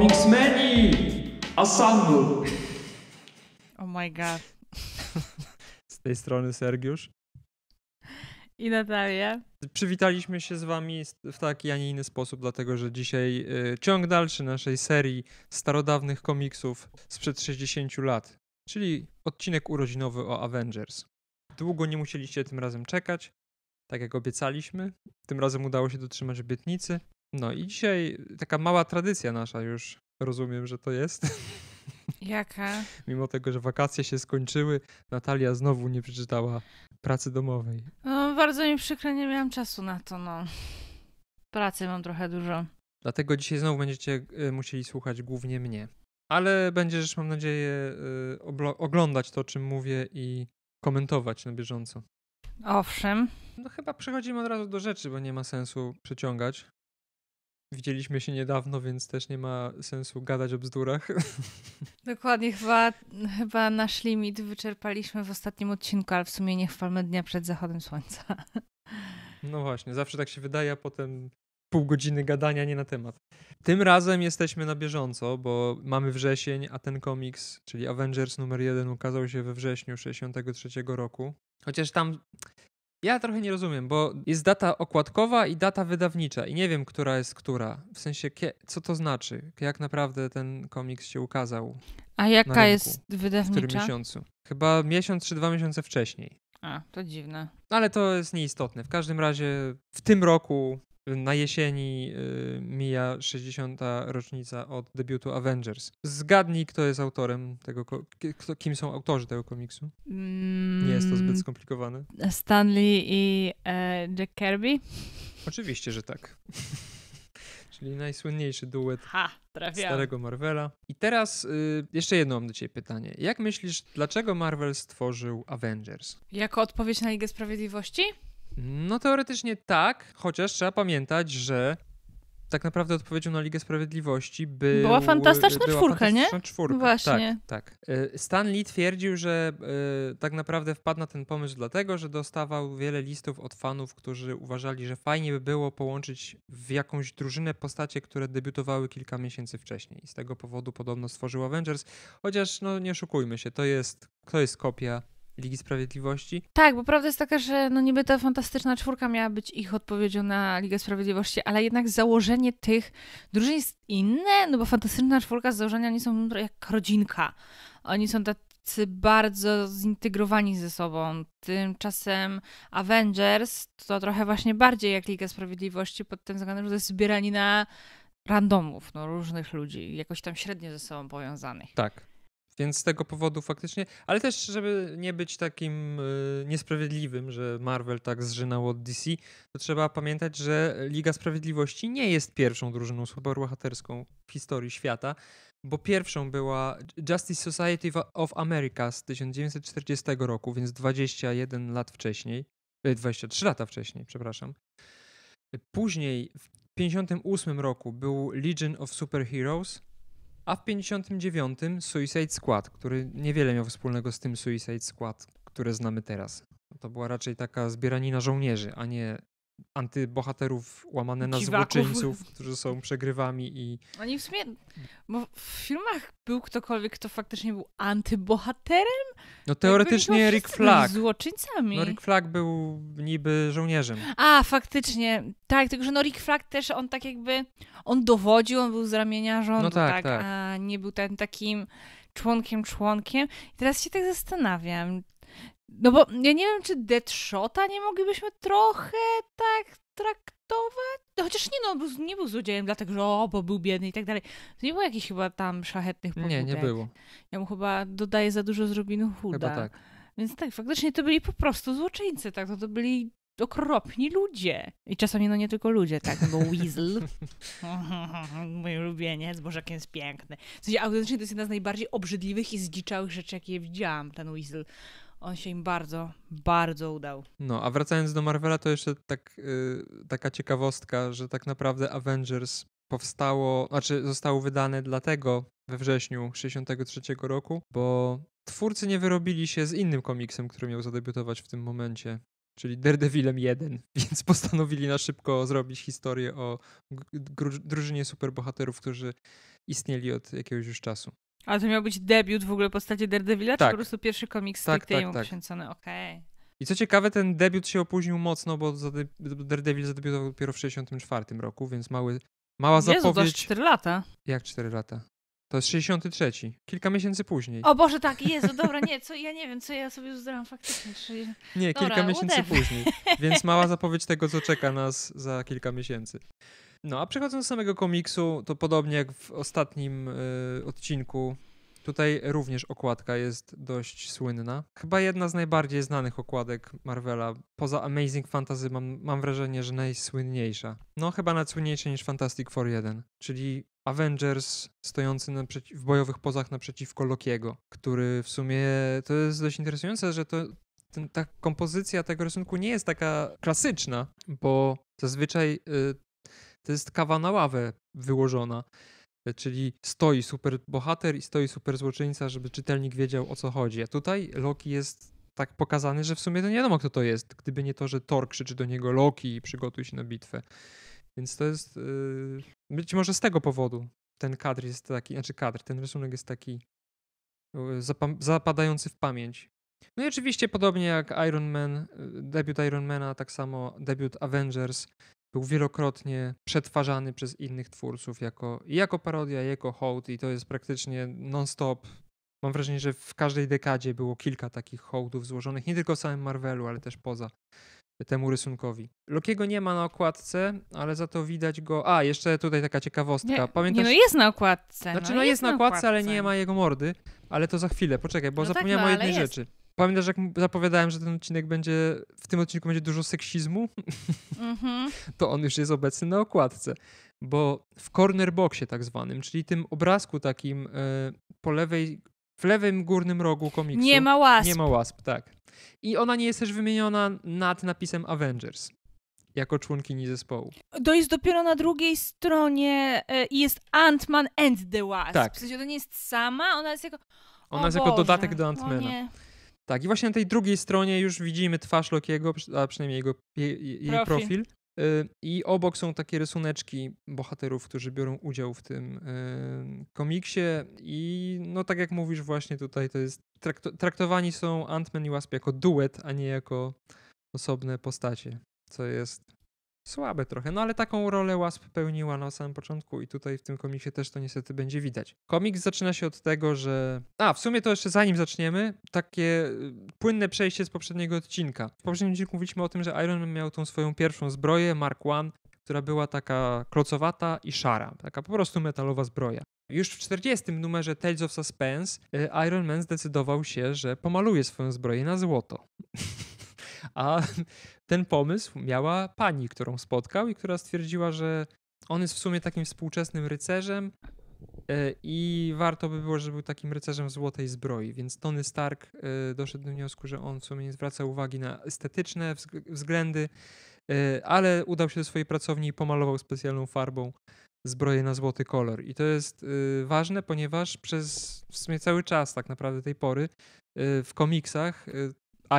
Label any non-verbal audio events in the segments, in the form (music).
Komiksmeni! Assemble! Oh my god. (laughs) Z tej strony Sergiusz. I Natalia. Przywitaliśmy się z wami w taki, a nie inny sposób, dlatego że dzisiaj y, ciąg dalszy naszej serii starodawnych komiksów sprzed 60 lat, czyli odcinek urodzinowy o Avengers. Długo nie musieliście tym razem czekać, tak jak obiecaliśmy. Tym razem udało się dotrzymać obietnicy. No i dzisiaj taka mała tradycja nasza już rozumiem, że to jest. Jaka? (laughs) Mimo tego, że wakacje się skończyły, Natalia znowu nie przeczytała pracy domowej. No, bardzo mi przykro, nie miałam czasu na to, no. Pracy mam trochę dużo. Dlatego dzisiaj znowu będziecie e, musieli słuchać głównie mnie. Ale będziesz, mam nadzieję, e, oglądać to, o czym mówię i komentować na bieżąco. Owszem. No chyba przechodzimy od razu do rzeczy, bo nie ma sensu przeciągać. Widzieliśmy się niedawno, więc też nie ma sensu gadać o bzdurach. (laughs) Dokładnie, chyba, chyba nasz limit wyczerpaliśmy w ostatnim odcinku, ale w sumie nie chwalmy dnia przed zachodem słońca. No właśnie, zawsze tak się wydaje, a potem pół godziny gadania nie na temat. Tym razem jesteśmy na bieżąco, bo mamy wrzesień, a ten komiks, czyli Avengers numer 1 ukazał się we wrześniu 63 roku. Chociaż tam ja trochę nie rozumiem, bo jest data okładkowa i data wydawnicza i nie wiem, która jest która. W sensie, co to znaczy? Jak naprawdę ten komiks się ukazał? A jaka rynku, jest wydawnicza? W którym miesiącu? Chyba miesiąc czy dwa miesiące wcześniej. A, to dziwne. No, ale to jest nieistotne. W każdym razie w tym roku na jesieni yy, mi mija 60. rocznica od debiutu Avengers. Zgadnij, kto jest autorem tego, kto, kim są autorzy tego komiksu. Mm, Nie jest to zbyt skomplikowane. Stanley i e, Jack Kirby? Oczywiście, że tak. (laughs) Czyli najsłynniejszy duet ha, starego Marvela. I teraz y, jeszcze jedno mam do ciebie pytanie. Jak myślisz, dlaczego Marvel stworzył Avengers? Jako odpowiedź na Ligę Sprawiedliwości? No teoretycznie tak, chociaż trzeba pamiętać, że tak naprawdę odpowiedzią na Ligę Sprawiedliwości był, była fantastyczna była czwórka, fantastyczna nie? Czwórka. Właśnie. Tak, tak. E, Stan Lee twierdził, że e, tak naprawdę wpadł na ten pomysł dlatego, że dostawał wiele listów od fanów, którzy uważali, że fajnie by było połączyć w jakąś drużynę postacie, które debiutowały kilka miesięcy wcześniej. Z tego powodu podobno stworzył Avengers, chociaż no nie oszukujmy się, to jest, to jest kopia Ligi Sprawiedliwości. Tak, bo prawda jest taka, że no niby ta fantastyczna czwórka miała być ich odpowiedzią na Ligę Sprawiedliwości, ale jednak założenie tych drużyn jest inne, no bo fantastyczna czwórka z założenia nie są jak rodzinka. Oni są tacy bardzo zintegrowani ze sobą. Tymczasem Avengers to trochę właśnie bardziej jak Liga Sprawiedliwości pod tym względem, że to jest zbieranie na randomów, no, różnych ludzi, jakoś tam średnio ze sobą powiązanych. Tak, więc z tego powodu faktycznie, ale też, żeby nie być takim y, niesprawiedliwym, że Marvel tak zżynał od DC, to trzeba pamiętać, że Liga Sprawiedliwości nie jest pierwszą drużyną superbohaterską w historii świata, bo pierwszą była Justice Society of America z 1940 roku, więc 21 lat wcześniej, 23 y, lata wcześniej, przepraszam. Później w 1958 roku był Legion of Superheroes, a w 59 Suicide Squad, który niewiele miał wspólnego z tym Suicide Squad, które znamy teraz. To była raczej taka zbieranina żołnierzy, a nie antybohaterów łamane na Dziwaków. złoczyńców, którzy są przegrywami i... Oni w sumie... Bo w filmach był ktokolwiek, kto faktycznie był antybohaterem? No teoretycznie Rick Flag. Złoczyńcami. No Rick Flag był niby żołnierzem. A, faktycznie. Tak, tylko że no Rick Flag też, on tak jakby... On dowodził, on był z ramienia rządu, no tak, tak, tak. a nie był ten takim członkiem, członkiem. I teraz się tak zastanawiam, no bo ja nie wiem, czy Deadshota nie moglibyśmy trochę tak traktować? No chociaż nie, no nie był złodziejem, dlatego że o, bo był biedny i tak dalej. To nie było jakichś chyba tam szlachetnych pobudek. Nie, nie było. Ja mu chyba dodaję za dużo z Robin Hooda. Chyba tak. Więc tak, faktycznie to byli po prostu złoczyńcy, tak? To, no to byli okropni ludzie. I czasami no nie tylko ludzie, tak, no bo Weasel, (laughs) (laughs) mój ulubieniec, Bożakiem jest piękny. W sensie autentycznie to jest jedna z najbardziej obrzydliwych i zdziczałych rzeczy, jakie widziałam, ten Weasel on się im bardzo, bardzo udał. No, a wracając do Marvela, to jeszcze tak, yy, taka ciekawostka, że tak naprawdę Avengers powstało, znaczy zostało wydane dlatego we wrześniu 63 roku, bo twórcy nie wyrobili się z innym komiksem, który miał zadebiutować w tym momencie, czyli Daredevilem 1, (laughs) więc postanowili na szybko zrobić historię o drużynie superbohaterów, którzy istnieli od jakiegoś już czasu. Ale to miał być debiut w ogóle w postaci Daredevila, tak. czy po prostu pierwszy komiks tak, stricte tak, tak. poświęcony? Okej. Okay. I co ciekawe, ten debiut się opóźnił mocno, bo Daredevil zadebiutował dopiero w 64 roku, więc mały, mała zapowiedź... Jezu, zapowiedź. to 4 lata. Jak 4 lata? To jest 63. Kilka miesięcy później. O Boże, tak, Jezu, dobra, nie, co, ja nie wiem, co ja sobie uzdrowiłam faktycznie. Czy... Nie, dobra, kilka miesięcy później. Więc mała (laughs) zapowiedź tego, co czeka nas za kilka miesięcy. No a przechodząc do samego komiksu, to podobnie jak w ostatnim y, odcinku, tutaj również okładka jest dość słynna. Chyba jedna z najbardziej znanych okładek Marvela. Poza Amazing Fantasy mam, mam wrażenie, że najsłynniejsza. No chyba nawet słynniejsza niż Fantastic Four 1, czyli Avengers stojący w bojowych pozach naprzeciwko Lokiego, który w sumie to jest dość interesujące, że to ten, ta kompozycja tego rysunku nie jest taka klasyczna, bo zazwyczaj y, to jest kawa na ławę wyłożona. E, czyli stoi super bohater i stoi super złoczyńca, żeby czytelnik wiedział o co chodzi. A tutaj Loki jest tak pokazany, że w sumie to nie wiadomo kto to jest, gdyby nie to, że Thor krzyczy do niego Loki i przygotuj się na bitwę. Więc to jest yy, być może z tego powodu ten kadr jest taki, znaczy kadr, ten rysunek jest taki no, zapadający w pamięć. No i oczywiście podobnie jak Iron Man, y, debiut Ironmana, tak samo debiut Avengers był wielokrotnie przetwarzany przez innych twórców jako, jako parodia, jako hołd, i to jest praktycznie non-stop. Mam wrażenie, że w każdej dekadzie było kilka takich hołdów złożonych, nie tylko w samym Marvelu, ale też poza temu rysunkowi. Lokiego nie ma na okładce, ale za to widać go. A, jeszcze tutaj taka ciekawostka. Nie, Pamiętasz? Nie, no jest na okładce. Znaczy, no, no jest, na okładce, ale nie ma jego mordy. Ale to za chwilę, poczekaj, bo no tak, zapomniałem tak, no, o jednej jest. rzeczy. Pamiętasz, jak zapowiadałem, że ten odcinek będzie, w tym odcinku będzie dużo seksizmu? Mm-hmm. (laughs) to on już jest obecny na okładce. Bo w cornerboxie tak zwanym, czyli tym obrazku takim y, po lewej, w lewym górnym rogu komiksu. Nie ma łasp. Nie ma łasp, tak. I ona nie jest też wymieniona nad napisem Avengers jako członkini zespołu. To jest dopiero na drugiej stronie e, i y, jest Ant-Man and the Wasp. Tak. W sensie to nie jest sama, ona jest jako... Ona jest Boże, jako dodatek do Ant-Mana. Tak, i właśnie na tej drugiej stronie już widzimy twarz Lokiego, a przynajmniej jego, jej, profil. Y, I obok są takie rysuneczki bohaterów, którzy biorą udział w tym y, komiksie. I no tak jak mówisz, właśnie tutaj to jest. traktowani są Ant-Man i Wasp jako duet, a nie jako osobne postacie, co jest Słabe trochę, no ale taką rolę Łasp pełniła na samym początku i tutaj w tym komiksie też to niestety będzie widać. Komiks zaczyna się od tego, że... A, w sumie to jeszcze zanim zaczniemy, takie y, płynne przejście z poprzedniego odcinka. W poprzednim odcinku mówiliśmy o tym, że Iron Man miał tą swoją pierwszą zbroję, Mark One, która była taka klocowata i szara, taka po prostu metalowa zbroja. Już w 40 numerze Tales of Suspense y, Iron Man zdecydował się, że pomaluje swoją zbroję na złoto. (laughs) A ten pomysł miała pani, którą spotkał i która stwierdziła, że on jest w sumie takim współczesnym rycerzem e, i warto by było, żeby był takim rycerzem złotej zbroi. Więc Tony Stark e, doszedł do wniosku, że on w sumie nie zwraca uwagi na estetyczne względy, e, ale udał się do swojej pracowni i pomalował specjalną farbą zbroję na złoty kolor. I to jest ważne, ponieważ przez w sumie cały czas tak naprawdę tej pory w komiksach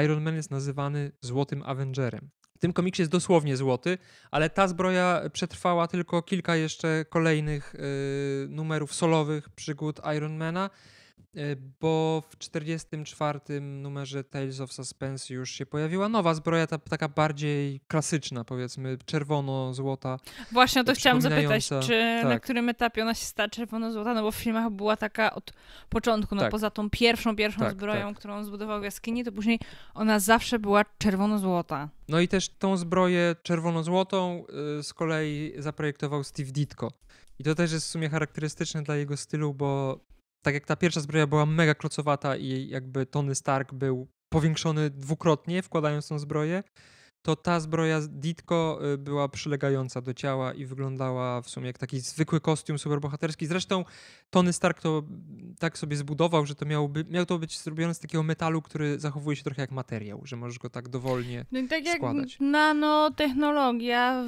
Iron Man jest nazywany Złotym Avengerem. W tym komiksie jest dosłownie złoty, ale ta zbroja przetrwała tylko kilka jeszcze kolejnych y, numerów solowych przygód Iron Ironmana. E, bo w 44 numerze Tales of Suspense już się pojawiła nowa zbroja, ta, taka bardziej klasyczna, powiedzmy, czerwono-złota. Właśnie o to chciałam zapytać, czy tak. na którym etapie ona się stała czerwono-złota, no bo w filmach była taka od początku, no tak. poza tą pierwszą, pierwszą tak, zbroją, tak. którą zbudował w jaskini, to później ona zawsze była czerwono-złota. No i też tą zbroję czerwono-złotą y, z kolei zaprojektował Steve Ditko. I to też jest w sumie charakterystyczne dla jego stylu, bo tak jak ta pierwsza zbroja była mega klocowata i jakby Tony Stark był powiększony dwukrotnie, wkładając tą zbroję, to ta zbroja Ditko y, była przylegająca do ciała i wyglądała w sumie jak taki zwykły kostium superbohaterski. Zresztą Tony Stark to tak sobie zbudował, że to miałoby, miał to być zrobione z takiego metalu, który zachowuje się trochę jak materiał, że możesz go tak dowolnie no i tak składać. jak nanotechnologia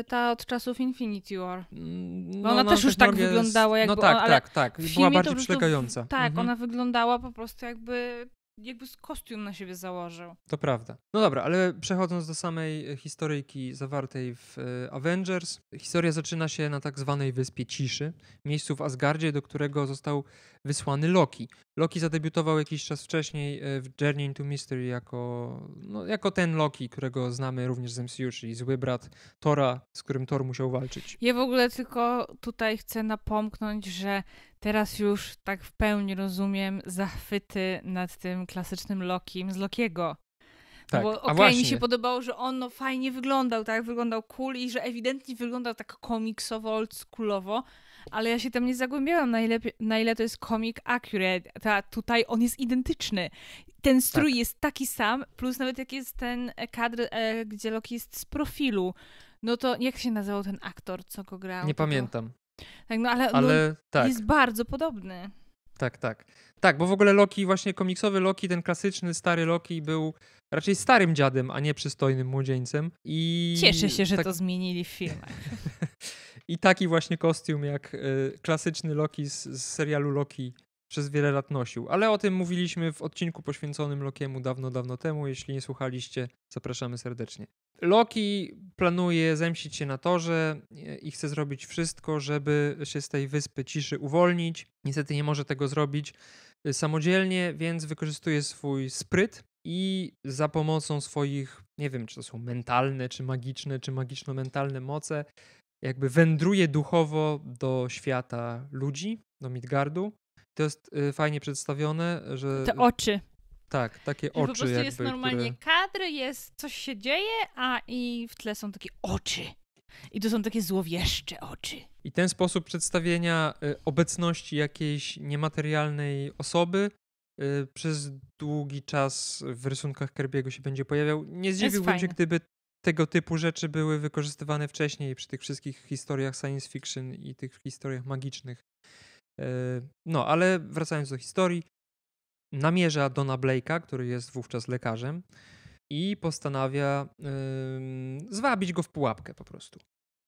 y, ta od czasów Infinity War. Mm, no, ona też już tak wyglądała jakby... No tak, on, tak, tak. Była bardziej przylegająca. Tak, mhm. ona wyglądała po prostu jakby jakby kostium na siebie założył. To prawda. No dobra, ale przechodząc do samej e, historyjki zawartej w e, Avengers, historia zaczyna się na tak zwanej Wyspie Ciszy, miejscu w Asgardzie, do którego został wysłany Loki. Loki zadebiutował jakiś czas wcześniej e, w Journey into Mystery jako, no, jako ten Loki, którego znamy również z MCU, czyli zły brat Tora, z którym Thor musiał walczyć. Ja w ogóle tylko tutaj chcę napomknąć, że Teraz już tak w pełni rozumiem zachwyty nad tym klasycznym Lokim z Lokiego. No tak, bo okej, okay, mi się podobało, że on no, fajnie wyglądał, tak? Wyglądał cool i że ewidentnie wyglądał tak komiksowo, oldschoolowo, ale ja się tam nie zagłębiałam, na ile, na ile to jest komik accurate. Ta, tutaj on jest identyczny. Ten strój tak. jest taki sam, plus nawet jak jest ten kadr, e, gdzie Loki jest z profilu. No to jak się nazywał ten aktor, co go grał? Nie pamiętam. Tak, no ale, ale no, tak. jest bardzo podobny. Tak, tak. Tak, bo w ogóle Loki, właśnie komiksowy Loki, ten klasyczny stary Loki był raczej starym dziadem, a nie przystojnym młodzieńcem. I Cieszę się, że tak to zmienili w filmach. (laughs) I taki właśnie kostium jak y, klasyczny Loki z, z serialu Loki przez wiele lat nosił. Ale o tym mówiliśmy w odcinku poświęconym Lokiemu dawno, dawno temu. Jeśli nie słuchaliście, zapraszamy serdecznie. Loki planuje zemścić się na torze e, i chce zrobić wszystko, żeby się z tej wyspy ciszy uwolnić. Niestety nie może tego zrobić e, samodzielnie, więc wykorzystuje swój spryt i za pomocą swoich, nie wiem czy to są mentalne, czy magiczne, czy magiczno-mentalne moce, jakby wędruje duchowo do świata ludzi, do Midgardu. To jest e, fajnie przedstawione, że. Te oczy. Tak, takie oczy. I po prostu jakby, jest normalnie które... kadr, jest coś się dzieje, a i w tle są takie oczy. I to są takie złowieszcze oczy. I ten sposób przedstawienia y, obecności jakiejś niematerialnej osoby y, przez długi czas w rysunkach Kerbiego się będzie pojawiał. Nie zdziwiłbym się, gdyby tego typu rzeczy były wykorzystywane wcześniej przy tych wszystkich historiach science fiction i tych historiach magicznych. Y, no, ale wracając do historii, namierza Dona Blake'a, który jest wówczas lekarzem i postanawia yy, zwabić go w pułapkę po prostu.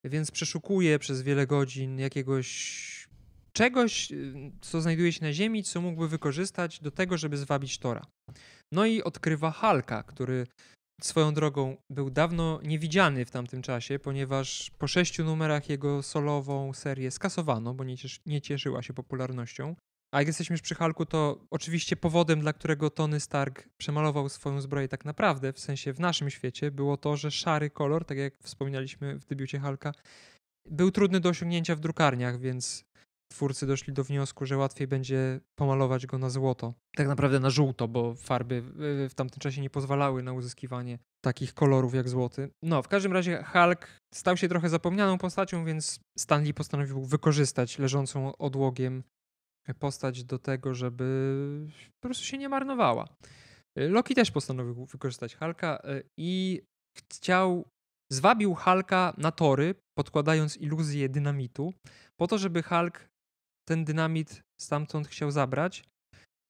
Więc przeszukuje przez wiele godzin jakiegoś czegoś, co znajduje się na ziemi, co mógłby wykorzystać do tego, żeby zwabić Tora. No i odkrywa Halka, który swoją drogą był dawno niewidziany w tamtym czasie, ponieważ po sześciu numerach jego solową serię skasowano, bo nie, nie cieszyła się popularnością. A jak jesteśmy już przy Halku, to oczywiście powodem, dla którego Tony Stark przemalował swoją zbroję tak naprawdę, w sensie w naszym świecie, było to, że szary kolor, tak jak wspominaliśmy w debiucie Halka, był trudny do osiągnięcia w drukarniach, więc twórcy doszli do wniosku, że łatwiej będzie pomalować go na złoto. Tak naprawdę na żółto, bo farby w tamtym czasie nie pozwalały na uzyskiwanie takich kolorów jak złoty. No, w każdym razie Hulk stał się trochę zapomnianą postacią, więc Stanley postanowił wykorzystać leżącą odłogiem postać do tego, żeby po prostu się nie marnowała. E, Loki też postanowił wykorzystać Halka e, i chciał, zwabił Halka na tory, podkładając iluzję dynamitu, po to, żeby Hulk ten dynamit stamtąd chciał zabrać,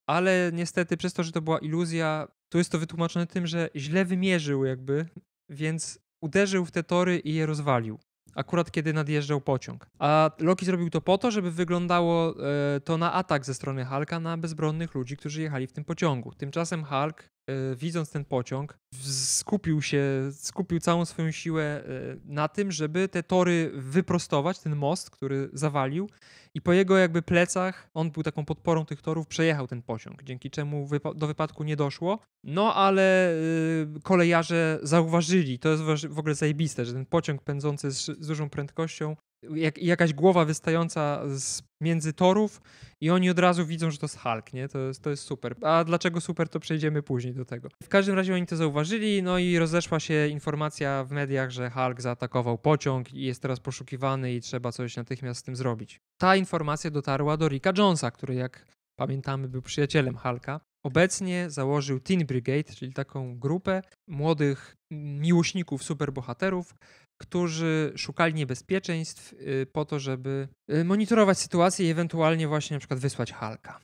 ale niestety przez to, że to była iluzja, tu jest to wytłumaczone tym, że źle wymierzył jakby, więc uderzył w te tory i je rozwalił akurat kiedy nadjeżdżał pociąg. A Loki zrobił to po to, żeby wyglądało e, to na atak ze strony Hulka na bezbronnych ludzi, którzy jechali w tym pociągu. Tymczasem Hulk E, widząc ten pociąg, skupił się, skupił całą swoją siłę e, na tym, żeby te tory wyprostować, ten most, który zawalił i po jego jakby plecach, on był taką podporą tych torów, przejechał ten pociąg, dzięki czemu do wypadku nie doszło. No ale e, kolejarze zauważyli, to jest w ogóle zajebiste, że ten pociąg pędzący z dużą prędkością jak, jakaś głowa wystająca z między torów i oni od razu widzą, że to jest Hulk, nie? To jest, to jest super. A dlaczego super, to przejdziemy później do tego. W każdym razie oni to zauważyli, no i rozeszła się informacja w mediach, że Hulk zaatakował pociąg i jest teraz poszukiwany i trzeba coś natychmiast z tym zrobić. Ta informacja dotarła do Ricka Jonesa, który jak pamiętamy był przyjacielem Hulka Obecnie założył Teen Brigade, czyli taką grupę młodych miłośników superbohaterów, którzy szukali niebezpieczeństw y, po to, żeby y, monitorować sytuację i ewentualnie właśnie na przykład wysłać Halka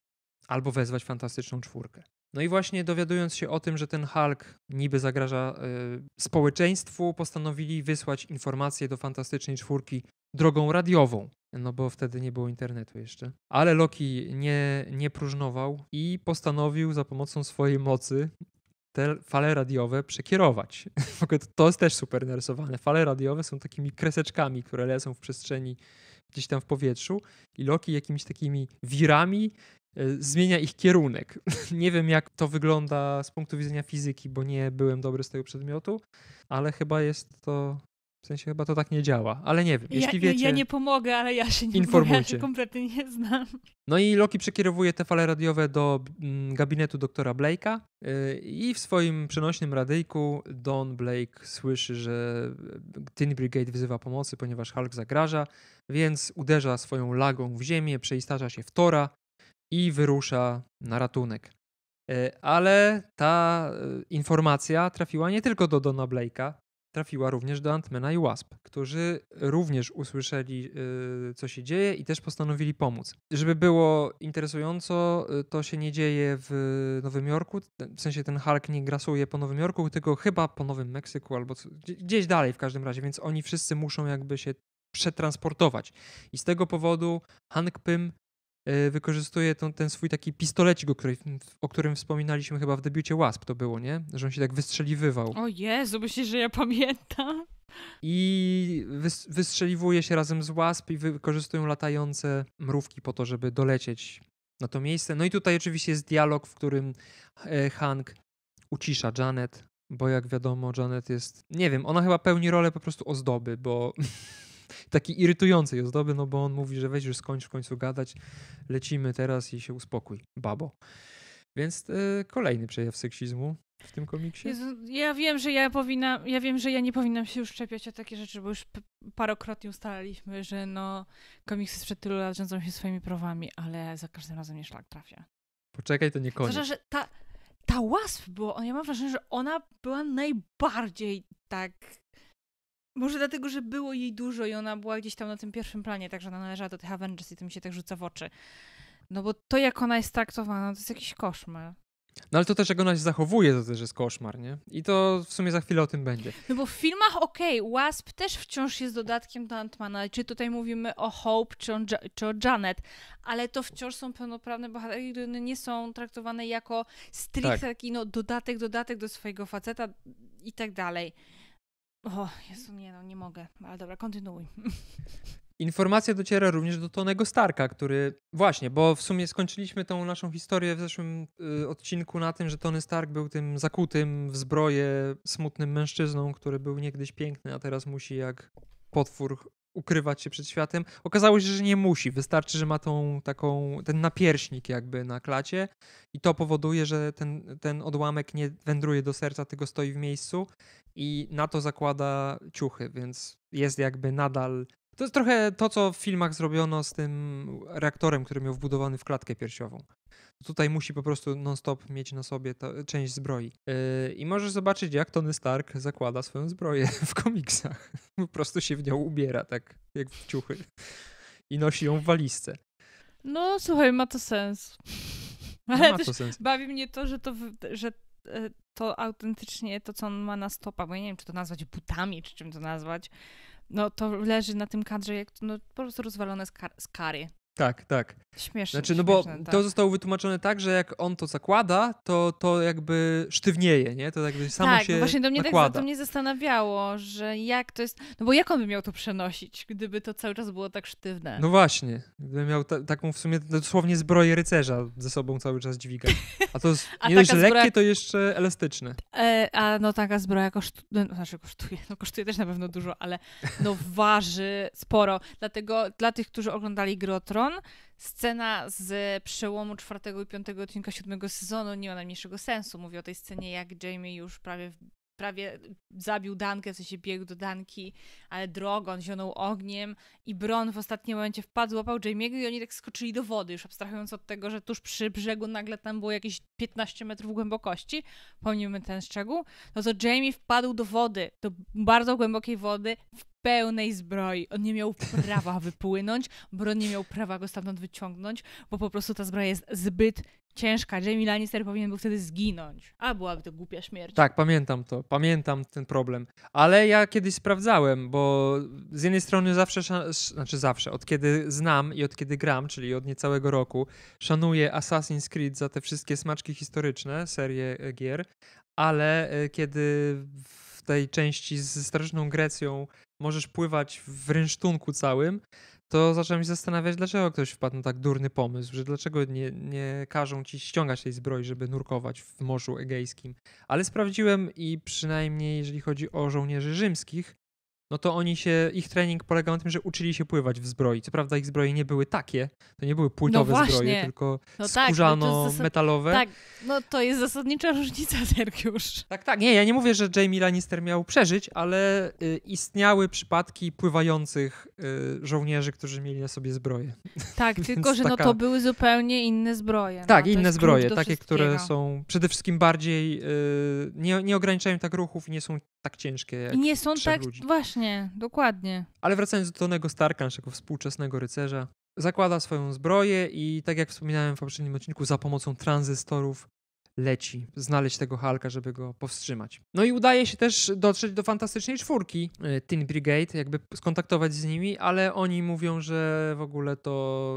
albo wezwać fantastyczną czwórkę. No i właśnie dowiadując się o tym, że ten Hulk niby zagraża y, społeczeństwu, postanowili wysłać informację do fantastycznej czwórki drogą radiową no bo wtedy nie było internetu jeszcze. Ale Loki nie, nie próżnował i postanowił za pomocą swojej mocy te fale radiowe przekierować. (laughs) W ogóle to jest też super narysowane. Fale radiowe są takimi kreseczkami, które lecą w przestrzeni gdzieś tam w powietrzu i Loki jakimiś takimi wirami e, zmienia ich kierunek. (laughs) nie wiem, jak to wygląda z punktu widzenia fizyki, bo nie byłem dobry z tego przedmiotu, ale chyba jest to w sensie chyba to tak nie działa, ale nie wiem. Jeśli ja, wiecie, ja nie pomogę, ale ja się nie informujcie. Ja (laughs) kompletnie nie znam. No i Loki przekierowuje te fale radiowe do mm, gabinetu doktora Blake'a y, i w swoim przenośnym radyjku Don Blake słyszy, że y, Tin Brigade wyzywa pomocy, ponieważ Hulk zagraża, więc uderza swoją lagą w ziemię, przeistarza się w Tora i wyrusza na ratunek. Y, ale ta informacja trafiła nie tylko do Dona Blake'a, trafiła również do Antmena i Wasp, którzy również usłyszeli, y, co się dzieje i też postanowili pomóc. Żeby było interesująco, y, to się nie dzieje w Nowym Jorku, w sensie ten Hulk nie grasuje po Nowym Jorku, tylko chyba po Nowym Meksyku albo co, gdzieś dalej w każdym razie, więc oni wszyscy muszą jakby się przetransportować. I z tego powodu Hank Pym E, wykorzystuje ten, ten swój taki pistolecik, o, o, którym wspominaliśmy chyba w debiucie Wasp to było, nie? Że on się tak wystrzeliwywał. O Jezu, myślisz, że ja pamiętam? I wys, wystrzeliwuje się razem z Wasp i wykorzystują latające mrówki po to, żeby dolecieć na to miejsce. No i tutaj oczywiście jest dialog, w którym e, Hank ucisza Janet, bo jak wiadomo, Janet jest, nie wiem, ona chyba pełni rolę po prostu ozdoby, bo (laughs) taki irytującej ozdoby, no bo on mówi, że weź już skończ w końcu gadać, lecimy teraz i się uspokój, babo. Więc e, kolejny przejaw seksizmu w tym komiksie. Jezu, ja wiem, że ja powinna, ja wiem, że ja nie powinnam się już czepiać o takie rzeczy, bo już parokrotnie ustalaliśmy, że no komiksy sprzed tylu lat rządzą się swoimi prawami, ale za każdym razem nie szlak trafia. Poczekaj, to nie koniec. Zwłaszcza, że ta, ta łasp była, ja mam wrażenie, że ona była najbardziej tak może dlatego, że było jej dużo i ona była gdzieś tam na tym pierwszym planie, także ona należała do tych Avengers i to mi się tak rzuca w oczy. No bo to, jak ona jest traktowana, to jest jakiś koszmar. No ale to też, jak ona się zachowuje, to też jest koszmar, nie? I to w sumie za chwilę o tym będzie. No bo w filmach, okej, okay, Wasp też wciąż jest dodatkiem do Antmana, czy tutaj mówimy o Hope, czy o, czy o Janet, ale to wciąż są pełnoprawne bohaterki, które no nie są traktowane jako stricte tak. taki no, dodatek, dodatek do swojego faceta i tak dalej. O, Jezu, nie no, nie mogę. Ale dobra, kontynuuj. (laughs) Informacja dociera również do Tonego Starka, który. Właśnie, bo w sumie skończyliśmy tą naszą historię w zeszłym y, odcinku na tym, że Tony Stark był tym zakutym w zbroję smutnym mężczyzną, który był niegdyś piękny, a teraz musi jak potwór ukrywać się przed światem. Okazało się, że nie musi. Wystarczy, że ma tą taką, ten napierśnik jakby na klacie i to powoduje, że ten, ten odłamek nie wędruje do serca, tylko stoi w miejscu i na to zakłada ciuchy, więc jest jakby nadal... To jest trochę to, co w filmach zrobiono z tym reaktorem, który miał wbudowany w klatkę piersiową. Tutaj musi po prostu non-stop mieć na sobie to, część zbroi. Yy, I możesz zobaczyć, jak Tony Stark zakłada swoją zbroję (laughs) w komiksach. Po prostu się w nią ubiera, tak jak w ciuchy. I nosi ją w walizce. No, słuchaj, ma to sens. No, Ale no, ma to sens. bawi mnie to, że to, że e, to autentycznie to, co on ma na stopach, bo ja nie wiem, czy to nazwać butami, czy czym to nazwać, no to leży na tym kadrze, jak to, no, po prostu rozwalone skary. Tak, tak. Śmieszne. Znaczy, no bo śmieszne, tak. to zostało wytłumaczone tak, że jak on to zakłada, to to jakby sztywnieje, nie? To jakby samo tak, się Tak. właśnie do mnie tak nakłada. tak to mnie zastanawiało, że jak to jest, no bo jak on by miał to przenosić, gdyby to cały czas było tak sztywne? No właśnie, gdyby miał ta, taką w sumie dosłownie zbroję rycerza ze sobą cały czas dźwigać. A to jest, (laughs) a nie dość zbroja... lekkie, to jeszcze elastyczne. E, a no taka zbroja kosztuje, no, znaczy kosztuje, no kosztuje też na pewno dużo, ale no waży sporo. Dlatego dla tych, którzy oglądali Grotron, sezon. Scena z przełomu czwartego i piątego odcinka siódmego sezonu nie ma najmniejszego sensu. Mówię o tej scenie, jak Jamie już prawie prawie zabił Dankę, w sensie biegł do Danki, ale Drogon zionął ogniem i Bron w ostatnim momencie wpadł, złapał Jamie'ego i oni tak skoczyli do wody, już abstrahując od tego, że tuż przy brzegu nagle tam było jakieś 15 metrów głębokości, pomijmy ten szczegół, no to Jamie wpadł do wody, do bardzo głębokiej wody, w pełnej zbroi. On nie miał prawa (laughs) wypłynąć, Bron nie miał prawa go stamtąd wyciągnąć, bo po prostu ta zbroja jest zbyt ciężka. Jamie Lannister powinien był wtedy zginąć. A byłaby to głupia śmierć. Tak, pamiętam to. Pamiętam ten problem. Ale ja kiedyś sprawdzałem, bo z jednej strony zawsze, znaczy zawsze, od kiedy znam i od kiedy gram, czyli od niecałego roku, szanuję Assassin's Creed za te wszystkie smaczki historyczne, serię e, gier, ale e, kiedy w tej części z starożytną Grecją możesz pływać w rynsztunku całym, to zacząłem się zastanawiać, dlaczego ktoś wpadł na tak durny pomysł, że dlaczego nie, nie każą ci ściągać tej zbroi, żeby nurkować w Morzu Egejskim. Ale sprawdziłem i przynajmniej jeżeli chodzi o żołnierzy rzymskich, no to oni się, ich trening polegał na tym, że uczyli się pływać w zbroi. Co prawda ich zbroje nie były takie, to nie były płytowe no zbroje, tylko no, tak, no skórzano, tak, zasad... metalowe. Tak, no to jest zasadnicza różnica, (laughs) Sergiusz. Tak, tak, nie, ja nie mówię, że Jamie Lannister miał przeżyć, ale y, istniały przypadki pływających y, żołnierzy, którzy mieli na sobie zbroje. Tak, (laughs) tylko że no taka... no to były zupełnie inne zbroje. No, tak, no, inne zbroje, takie, które są przede wszystkim bardziej, y, nie, nie ograniczają tak ruchów i nie są tak ciężkie jak I nie są tak, ludzi. właśnie Właśnie, dokładnie. Ale wracając do Tonego Starka, naszego współczesnego rycerza, zakłada swoją zbroję i tak jak wspominałem w poprzednim odcinku, za pomocą tranzystorów leci znaleźć tego Halka, żeby go powstrzymać. No i udaje się też dotrzeć do fantastycznej czwórki e, Teen Brigade, jakby skontaktować z nimi, ale oni mówią, że w ogóle to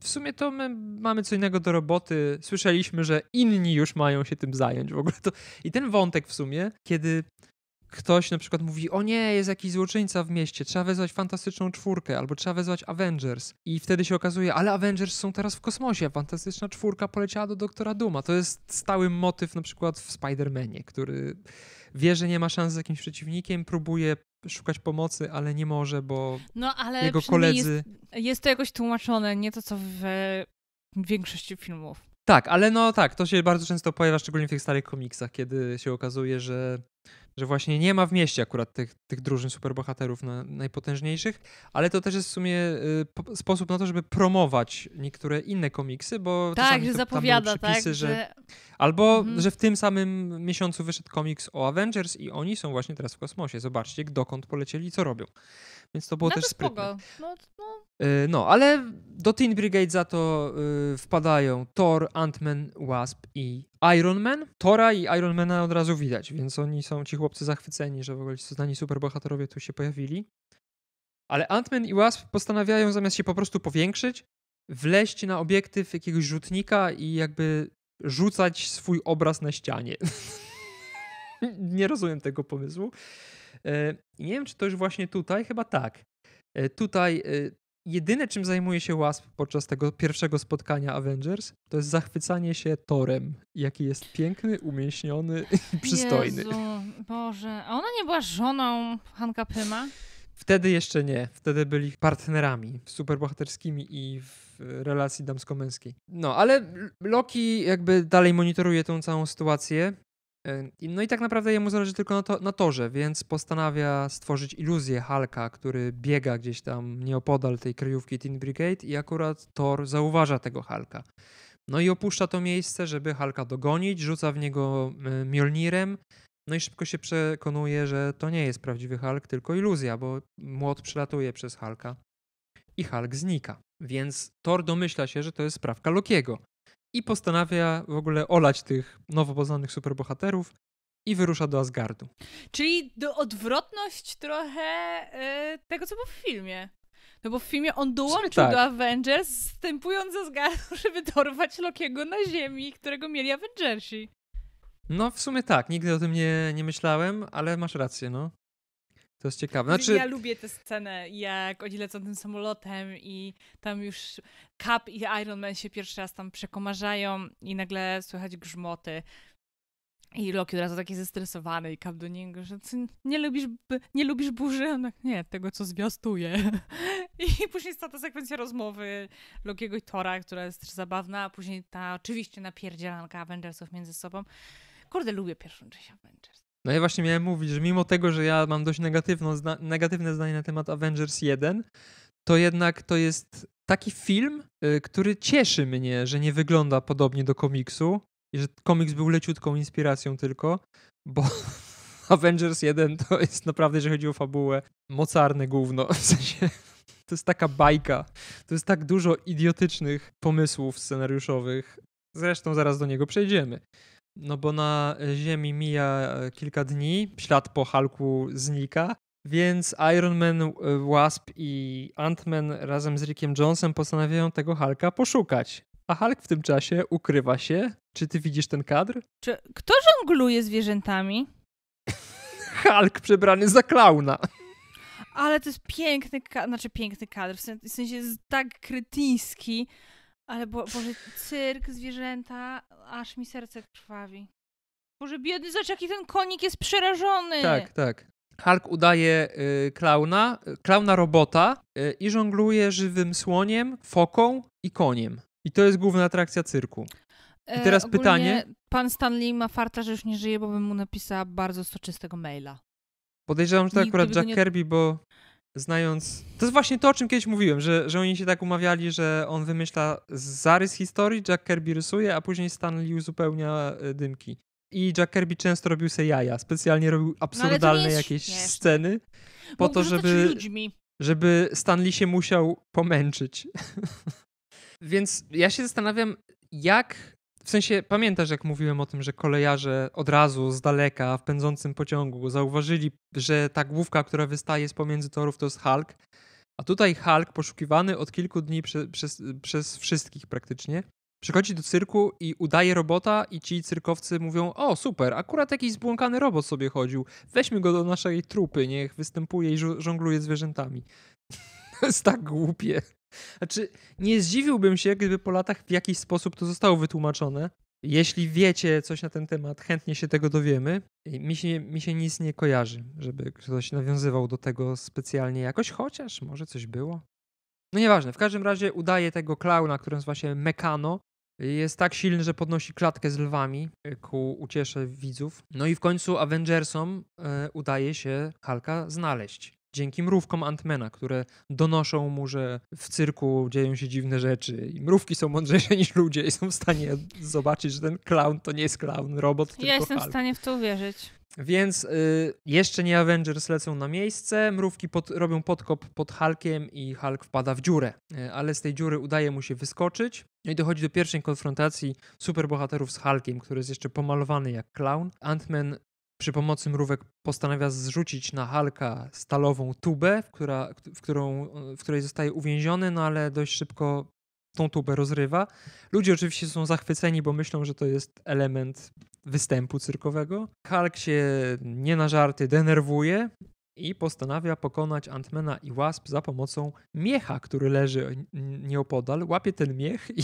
w sumie to my mamy co innego do roboty. Słyszeliśmy, że inni już mają się tym zająć w ogóle. To... I ten wątek w sumie, kiedy ktoś na przykład mówi, o nie, jest jakiś złoczyńca w mieście, trzeba wezwać Fantastyczną Czwórkę, albo trzeba wezwać Avengers. I wtedy się okazuje, ale Avengers są teraz w kosmosie, Fantastyczna Czwórka poleciała do Doktora Duma. To jest stały motyw na przykład w Spider-Manie, który wie, że nie ma szans z jakimś przeciwnikiem, próbuje szukać pomocy, ale nie może, bo no, ale jego koledzy... Jest, jest to jakoś tłumaczone, nie to co w większości filmów. Tak, ale no tak, to się bardzo często pojawia, szczególnie w tych starych komiksach, kiedy się okazuje, że że właśnie nie ma w mieście akurat tych, tych drużyn superbohaterów na, najpotężniejszych, ale to też jest w sumie y, sposób na to, żeby promować niektóre inne komiksy, bo tak, że to, zapowiada, tak, przepisy, tak, że... że... Albo, mhm. że w tym samym miesiącu wyszedł komiks o Avengers i oni są właśnie teraz w kosmosie. Zobaczcie, dokąd polecieli i co robią. Więc to było no też to sprytne. No, no, Y, no, ale do Teen Brigade za to y, wpadają Thor, Ant-Man, Wasp i Iron Man. Tora i Ironmana od razu widać, więc oni są ci chłopcy zachwyceni, że w ogóle ci znani superbohaterowie tu się pojawili. Ale Ant-Man i Wasp postanawiają zamiast się po prostu powiększyć, wleść na obiektyw jakiegoś rzutnika i jakby rzucać swój obraz na ścianie. (laughs) Nie rozumiem tego pomysłu. Y, nie wiem, czy to już właśnie tutaj, chyba tak. Tutaj jedyne, czym zajmuje się Wasp podczas tego pierwszego spotkania Avengers, to jest zachwycanie się Torem, jaki jest piękny, umięśniony i (laughs) przystojny. Jezu, Boże, a ona nie była żoną Hanka Pyma? Wtedy jeszcze nie. Wtedy byli partnerami superbohaterskimi i w relacji damsko-męskiej. No, ale Loki jakby dalej monitoruje tą całą sytuację. E, no i tak naprawdę jemu zależy tylko na, to, na torze, więc postanawia stworzyć iluzję Halka, który biega gdzieś tam nieopodal tej kryjówki Teen Brigade i akurat Thor zauważa tego Halka. No i opuszcza to miejsce, żeby Halka dogonić, rzuca w niego e, Mjolnirem, no i szybko się przekonuje, że to nie jest prawdziwy Hulk, tylko iluzja, bo młot przelatuje przez Hulka i Hulk znika. Więc Thor domyśla się, że to jest sprawka Lokiego i postanawia w ogóle olać tych nowo poznanych superbohaterów i wyrusza do Asgardu. Czyli do odwrotność trochę y, tego, co było w filmie. No bo w filmie on dołączył tak. do Avengers, wstępując do Asgardu, (laughs) żeby dorwać Lokiego na ziemi, którego mieli Avengersi. No w sumie tak, nigdy o tym nie, nie myślałem, ale masz rację, no. To jest ciekawe. Znaczy... Ja lubię tę scenę, jak oni lecą tym samolotem i tam już Cap i Iron Man się pierwszy raz tam przekomarzają i nagle słychać grzmoty. I Loki od razu taki zestresowany i Cap do niego, że nie lubisz, nie lubisz burzy? On tak, nie, tego co zwiastuje. (laughs) I później jest ta, ta sekwencja rozmowy Lokiego i Tora, która jest też zabawna, a później ta oczywiście napierdzielanka Avengersów między sobą. Kurde, lubię pierwszą część Avengers. No ja właśnie miałem mówić, że mimo tego, że ja mam dość negatywną, zna negatywne zdanie na temat Avengers 1, to jednak to jest taki film, y, który cieszy mnie, że nie wygląda podobnie do komiksu i że komiks był leciutką inspiracją tylko, bo (laughs) Avengers 1 to jest naprawdę, jeżeli chodzi o fabułę, mocarne gówno. (laughs) W sensie to jest taka bajka. To jest tak dużo idiotycznych pomysłów scenariuszowych. Zresztą zaraz do niego przejdziemy no bo na Ziemi mija e, kilka dni, ślad po Hulku znika, więc Iron Man, e, Wasp i Ant-Man razem z Rickiem Jonesem postanawiają tego Hulka poszukać. A Hulk w tym czasie ukrywa się. Czy ty widzisz ten kadr? Czy kto żongluje zwierzętami? (laughs) Hulk przebrany za klauna. Ale to jest piękny kadr, znaczy piękny kadr, w sensie jest tak krytyjski, ale bo, Boże, cyrk, zwierzęta, aż mi serce krwawi. Boże, biedny, zobacz ten konik jest przerażony. Tak, tak. Hulk udaje y, klauna, y, klauna robota y, i żongluje żywym słoniem, foką i koniem. I to jest główna atrakcja cyrku. I e, teraz e, pytanie. Pan Stanley ma farta, że już nie żyje, bo bym mu napisała bardzo soczystego maila. Podejrzewam, że to Nigdy akurat Jack nie... Kirby, bo znając. To jest właśnie to, o czym kiedyś mówiłem, że, że oni się tak umawiali, że on wymyśla zarys historii, Jack Kirby rysuje, a później Stan Lee uzupełnia e, dymki. I Jack Kirby często robił se jaja, specjalnie robił no, absurdalne no, jakieś sceny po Mógł to, żeby, żeby Stan Lee się musiał pomęczyć. (laughs) Więc ja się zastanawiam, jak w sensie pamiętasz, jak mówiłem o tym, że kolejarze od razu z daleka w pędzącym pociągu zauważyli, że ta główka, która wystaje z pomiędzy torów, to jest Hulk. A tutaj Hulk, poszukiwany od kilku dni prze, przez, przez wszystkich praktycznie, przychodzi do cyrku i udaje robota, i ci cyrkowcy mówią: O, super, akurat jakiś zbłąkany robot sobie chodził. Weźmy go do naszej trupy, niech występuje i żongluje zwierzętami. (laughs) to jest tak głupie. Znaczy, nie zdziwiłbym się, gdyby po latach w jakiś sposób to zostało wytłumaczone. Jeśli wiecie coś na ten temat, chętnie się tego dowiemy. Mi się, mi się nic nie kojarzy, żeby ktoś nawiązywał do tego specjalnie jakoś, chociaż może coś było. No nieważne, w każdym razie udaje tego klauna, który nazywa się Mekano. Jest tak silny, że podnosi klatkę z lwami e, ku uciesze widzów. No i w końcu Avengersom e, udaje się Halka znaleźć dzięki mrówkom Antmena, które donoszą mu, że w cyrku dzieją się dziwne rzeczy i mrówki są mądrzejsze niż ludzie i są w stanie zobaczyć, że ten clown to nie jest clown, robot, tylko Ja jestem w stanie w to uwierzyć. Więc y, jeszcze nie Avengers lecą na miejsce, mrówki pod, robią podkop pod Hulkiem i Hulk wpada w dziurę, y, ale z tej dziury udaje mu się wyskoczyć. No i dochodzi do pierwszej konfrontacji superbohaterów z Hulkiem, który jest jeszcze pomalowany jak clown. Ant-Man przy pomocy mrówek postanawia zrzucić na Halka stalową tubę, w, która, w, którą, e, w której zostaje uwięziony, no ale dość szybko tą tubę rozrywa. Ludzie oczywiście są zachwyceni, bo myślą, że to jest element występu cyrkowego. Halk się nie na żarty denerwuje i postanawia pokonać Antmana i Wasp za pomocą miecha, który leży nieopodal. Łapie ten miech i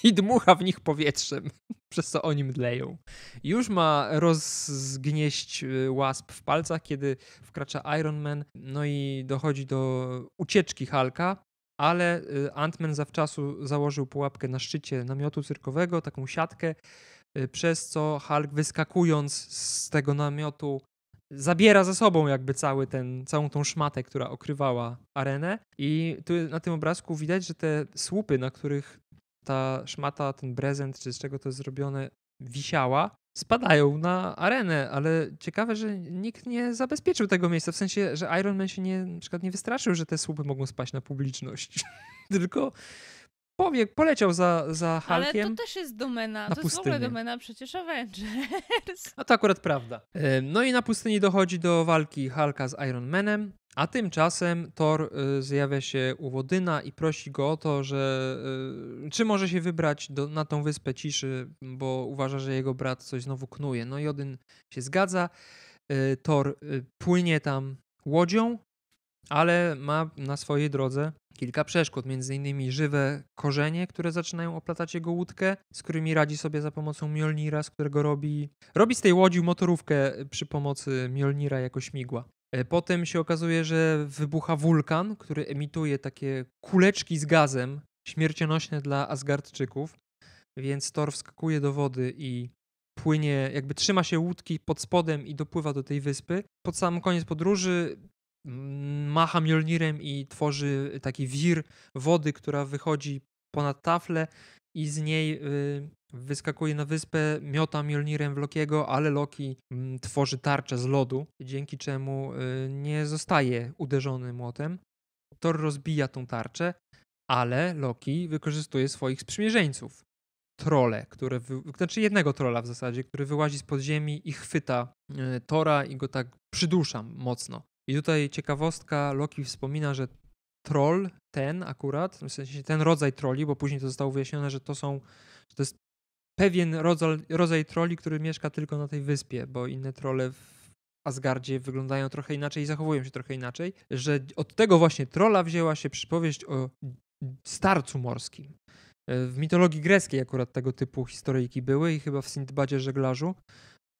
(laughs) i dmucha w nich powietrzem, (laughs) przez co oni mdleją. Już ma rozgnieść y, łasp w palcach, kiedy wkracza Iron Man, no i dochodzi do ucieczki Halka, ale y, Ant-Man zawczasu założył pułapkę na szczycie namiotu cyrkowego, taką siatkę, y, przez co Hulk wyskakując z tego namiotu zabiera ze sobą jakby cały ten, całą tą szmatę, która okrywała arenę i tu na tym obrazku widać, że te słupy, na których ta szmata, ten prezent, czy z czego to jest zrobione, wisiała, spadają na arenę, ale ciekawe, że nikt nie zabezpieczył tego miejsca, w sensie, że Iron Man się nie, na przykład nie wystraszył, że te słupy mogą spaść na publiczność, (laughs) tylko powiek poleciał za, za Hulkiem. Ale to też jest domena, to jest w ogóle domena przecież Avengers. A to akurat prawda. E, no i na pustyni dochodzi do walki Hulka z Iron Manem. A tymczasem Thor y, zjawia się u Wodyna i prosi go o to, że y, czy może się wybrać do, na tą wyspę ciszy, bo uważa, że jego brat coś znowu knuje. No i Odyn się zgadza. Y, Thor płynie tam łodzią, ale ma na swojej drodze kilka przeszkód, między innymi żywe korzenie, które zaczynają oplatać jego łódkę, z którymi radzi sobie za pomocą Mjolnira, z którego robi robi z tej łodzi motorówkę przy pomocy Mjolnira jako śmigła. E, potem się okazuje, że wybucha wulkan, który emituje takie kuleczki z gazem, śmiercionośne dla Asgardczyków, więc Thor wskakuje do wody i płynie, jakby trzyma się łódki pod spodem i dopływa do tej wyspy. Pod sam koniec podróży mm, macha Mjolnirem i tworzy taki wir wody, która wychodzi ponad taflę i z niej y, Wyskakuje na wyspę, miota Mjolnirem w Lokiego, ale Loki mm, tworzy tarczę z lodu, dzięki czemu y, nie zostaje uderzony młotem. Thor rozbija tą tarczę, ale Loki wykorzystuje swoich sprzymierzeńców. Trole, które, znaczy jednego trola w zasadzie, który wyłazi z podziemi i chwyta y, Tora i go tak przydusza mocno. I tutaj ciekawostka, Loki wspomina, że troll ten akurat, w sensie ten rodzaj troli, bo później to zostało wyjaśnione, że to są, że to jest pewien rodzaj, rodzaj troli, który mieszka tylko na tej wyspie, bo inne trole w Asgardzie wyglądają trochę inaczej i zachowują się trochę inaczej, że od tego właśnie trola wzięła się przypowieść o starcu morskim. E, w mitologii greckiej akurat tego typu historyjki były i chyba w Sindbadzie żeglarzu.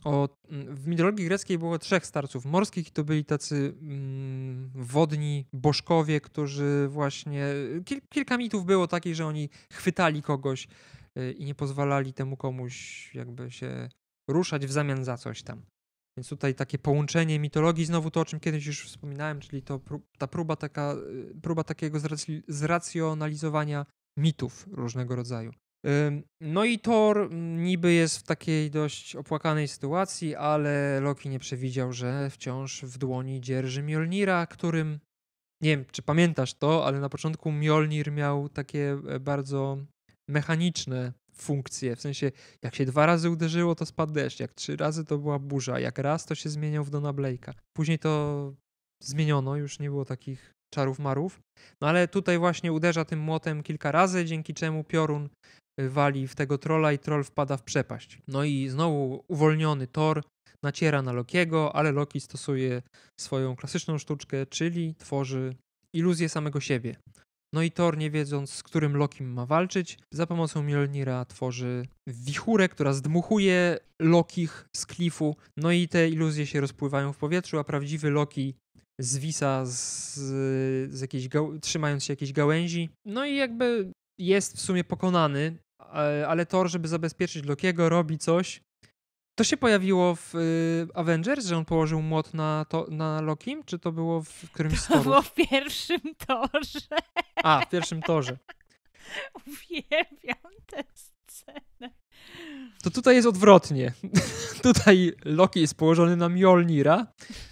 O, w mitologii greckiej było trzech starców morskich i to byli tacy mm, wodni bożkowie, którzy właśnie... E, kil, kilka mitów było takich, że oni chwytali kogoś Y, i nie pozwalali temu komuś jakby się ruszać w zamian za coś tam. Więc tutaj takie połączenie mitologii, znowu to, o czym kiedyś już wspominałem, czyli to ta próba, taka, y, próba takiego zracjonalizowania mitów różnego rodzaju. No i Thor mm, niby jest w takiej dość opłakanej sytuacji, ale Loki nie przewidział, że wciąż w dłoni dzierży Mjolnira, którym, nie wiem czy pamiętasz to, ale na początku Mjolnir miał takie e, bardzo mechaniczne funkcje, w sensie jak się dwa razy uderzyło, to spadł deszcz, jak trzy razy to była burza, jak raz to się zmieniał w Dona Blake'a. Później to zmieniono, już nie było takich czarów marów, no ale tutaj właśnie uderza tym młotem kilka razy, dzięki czemu piorun y, wali w tego trola i troll wpada w przepaść. No i znowu uwolniony Thor naciera na Lokiego, ale Loki stosuje swoją klasyczną sztuczkę, czyli tworzy iluzję samego siebie. No i Thor, nie wiedząc z którym Lokim ma walczyć, za pomocą Mjolnira tworzy wichurę, która zdmuchuje Lokich z klifu. No i te iluzje się rozpływają w powietrzu, a prawdziwy Loki zwisa z, z jakiejś trzymając się jakiejś gałęzi. No i jakby jest w sumie pokonany, e, ale Thor, żeby zabezpieczyć Lokiego, robi coś, to się pojawiło w y, Avengers, że on położył młot na, to, na Lokim? Czy to było w którymś To było w pierwszym torze. A, w pierwszym torze. (laughs) Uwielbiam tę scenę. To tutaj jest odwrotnie. (laughs) tutaj Loki jest położony na Mjolnira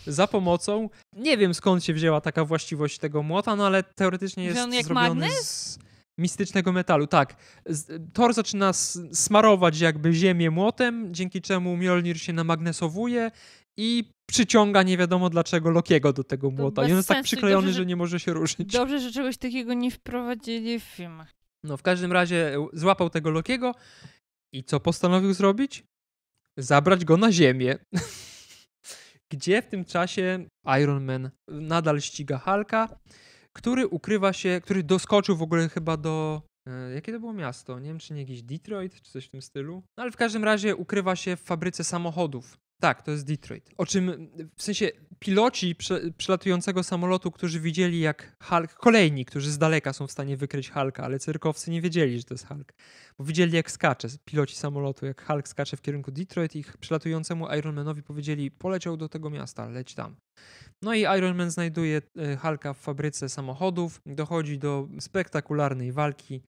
za pomocą. Nie wiem skąd się wzięła taka właściwość tego młota, no ale teoretycznie jest. on jak zrobiony magnes? Z... Mistycznego metalu, tak. Thor zaczyna smarować jakby ziemię młotem, dzięki czemu Mjolnir się namagnesowuje i przyciąga nie wiadomo dlaczego Lokiego do tego młota. I on jest tak przyklejony, dobrze, że, że nie może się ruszyć. Dobrze, że czegoś takiego nie wprowadzili w filmach. No w każdym razie złapał tego Lokiego i co postanowił zrobić? Zabrać go na ziemię. (laughs) Gdzie w tym czasie Iron Man nadal ściga Hulka który ukrywa się, który doskoczył w ogóle chyba do e, Jakie to było miasto? Nie wiem, czy nie jakiś Detroit, czy coś w tym stylu. No ale w każdym razie ukrywa się w fabryce samochodów. Tak, to jest Detroit. O czym w sensie piloci prze, przelatującego samolotu, którzy widzieli jak Hulk, kolejni, którzy z daleka są w stanie wykryć Hulka, ale cyrkowcy nie wiedzieli, że to jest Hulk. Bo widzieli jak skacze, piloci samolotu, jak Hulk skacze w kierunku Detroit i przelatującemu Ironmanowi powiedzieli, poleciał do tego miasta, leć tam. No i Ironman znajduje e, Hulka w fabryce samochodów, dochodzi do spektakularnej walki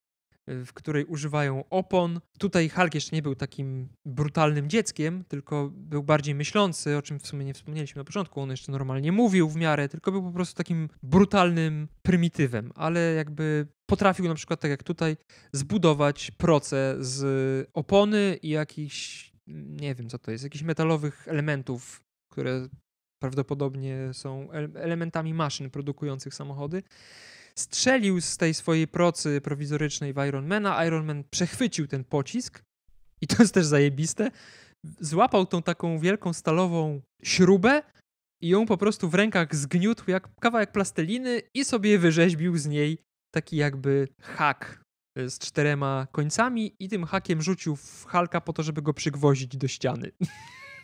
w której używają opon. Tutaj Hulk jeszcze nie był takim brutalnym dzieckiem, tylko był bardziej myślący, o czym w sumie nie wspomnieliśmy na początku. On jeszcze normalnie mówił w miarę, tylko był po prostu takim brutalnym prymitywem, ale jakby potrafił na przykład, tak jak tutaj, zbudować proce z opony i jakichś, nie wiem co to jest, jakichś metalowych elementów, które prawdopodobnie są elementami maszyn produkujących samochody strzelił z tej swojej procy prowizorycznej w Ironmana. Ironman przechwycił ten pocisk i to jest też zajebiste. Złapał tą taką wielką stalową śrubę i ją po prostu w rękach zgniótł jak kawałek plasteliny i sobie wyrzeźbił z niej taki jakby hak e, z czterema końcami i tym hakiem rzucił w Halka po to, żeby go przygwozić do ściany. (laughs)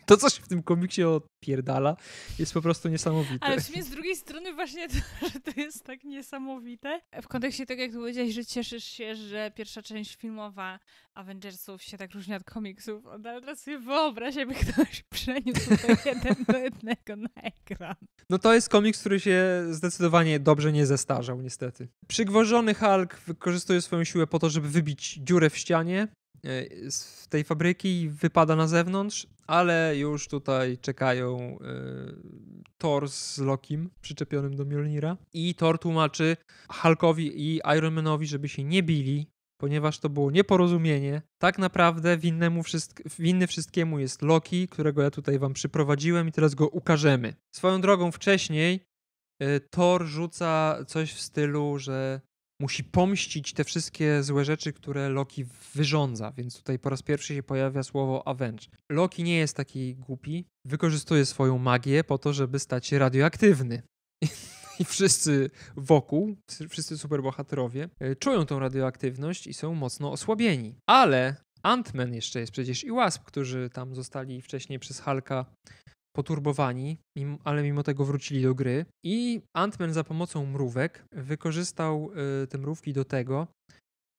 to coś w tym komiksie odpierdala jest po prostu niesamowite. Ale w sumie z drugiej strony właśnie to, (laughs) że to jest tak niesamowite. W kontekście tego, jak tu powiedziałeś, że cieszysz się, że pierwsza część filmowa Avengersów się tak różni od komiksów, ale teraz sobie wyobraź, jakby ktoś (laughs) przeniósł to jeden do jednego na ekran. No to jest komiks, który się zdecydowanie dobrze nie zestarzał, niestety. Przygwożony Hulk wykorzystuje swoją siłę po to, żeby wybić dziurę w ścianie, Y, z tej fabryki i wypada na zewnątrz, ale już tutaj czekają y, Thor z Lokim przyczepionym do Mjolnira i Thor tłumaczy Hulkowi i Ironmanowi, żeby się nie bili, ponieważ to było nieporozumienie. Tak naprawdę winnemu wszystk winny wszystkiemu jest Loki, którego ja tutaj wam przyprowadziłem i teraz go ukażemy. Swoją drogą wcześniej y, Thor rzuca coś w stylu, że musi pomścić te wszystkie złe rzeczy, które Loki wyrządza, więc tutaj po raz pierwszy się pojawia słowo avenge. Loki nie jest taki głupi, wykorzystuje swoją magię po to, żeby stać się radioaktywny. (laughs) I wszyscy wokół, wszyscy superbohaterowie, e, czują tą radioaktywność i są mocno osłabieni. Ale Ant-Man jeszcze jest przecież i Wasp, którzy tam zostali wcześniej przez Halka poturbowani, ale mimo tego wrócili do gry. I Antman za pomocą mrówek wykorzystał y, te mrówki do tego,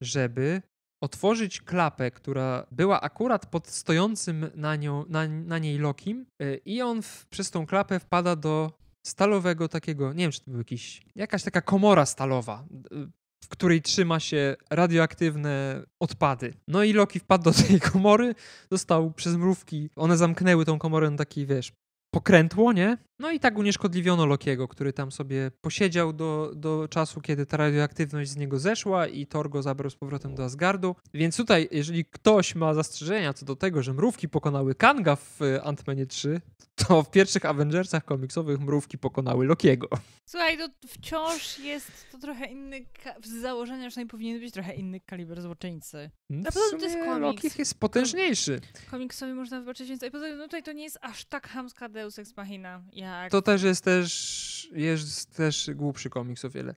żeby otworzyć klapę, która była akurat pod stojącym na, nią, na, na niej Lokim y, i on w, przez tą klapę wpada do stalowego takiego, nie wiem czy to był jakiś, jakaś taka komora stalowa, y, w której trzyma się radioaktywne odpady. No i Loki wpadł do tej (laughs) komory, został przez mrówki, one zamknęły tą komorę na taki, wiesz, pokrętło, nie? No i tak unieszkodliwiono Lokiego, który tam sobie posiedział do, do czasu, kiedy ta radioaktywność z niego zeszła i Thor go zabrał z powrotem do Asgardu. Więc tutaj, jeżeli ktoś ma zastrzeżenia co do tego, że mrówki pokonały Kanga w e, Ant-Manie 3, to w pierwszych Avengersach komiksowych mrówki pokonały Lokiego. Słuchaj, to wciąż jest to trochę inny, z założenia przynajmniej powinien być trochę inny kaliber złoczyńcy. Na pewno to jest komiks. Loki jest potężniejszy. Komiksowi można wybaczyć więcej. Poza tym, no tutaj to nie jest aż tak hamska Deus Ex Machina, jak... To też jest też, jest też głupszy komiks o wiele.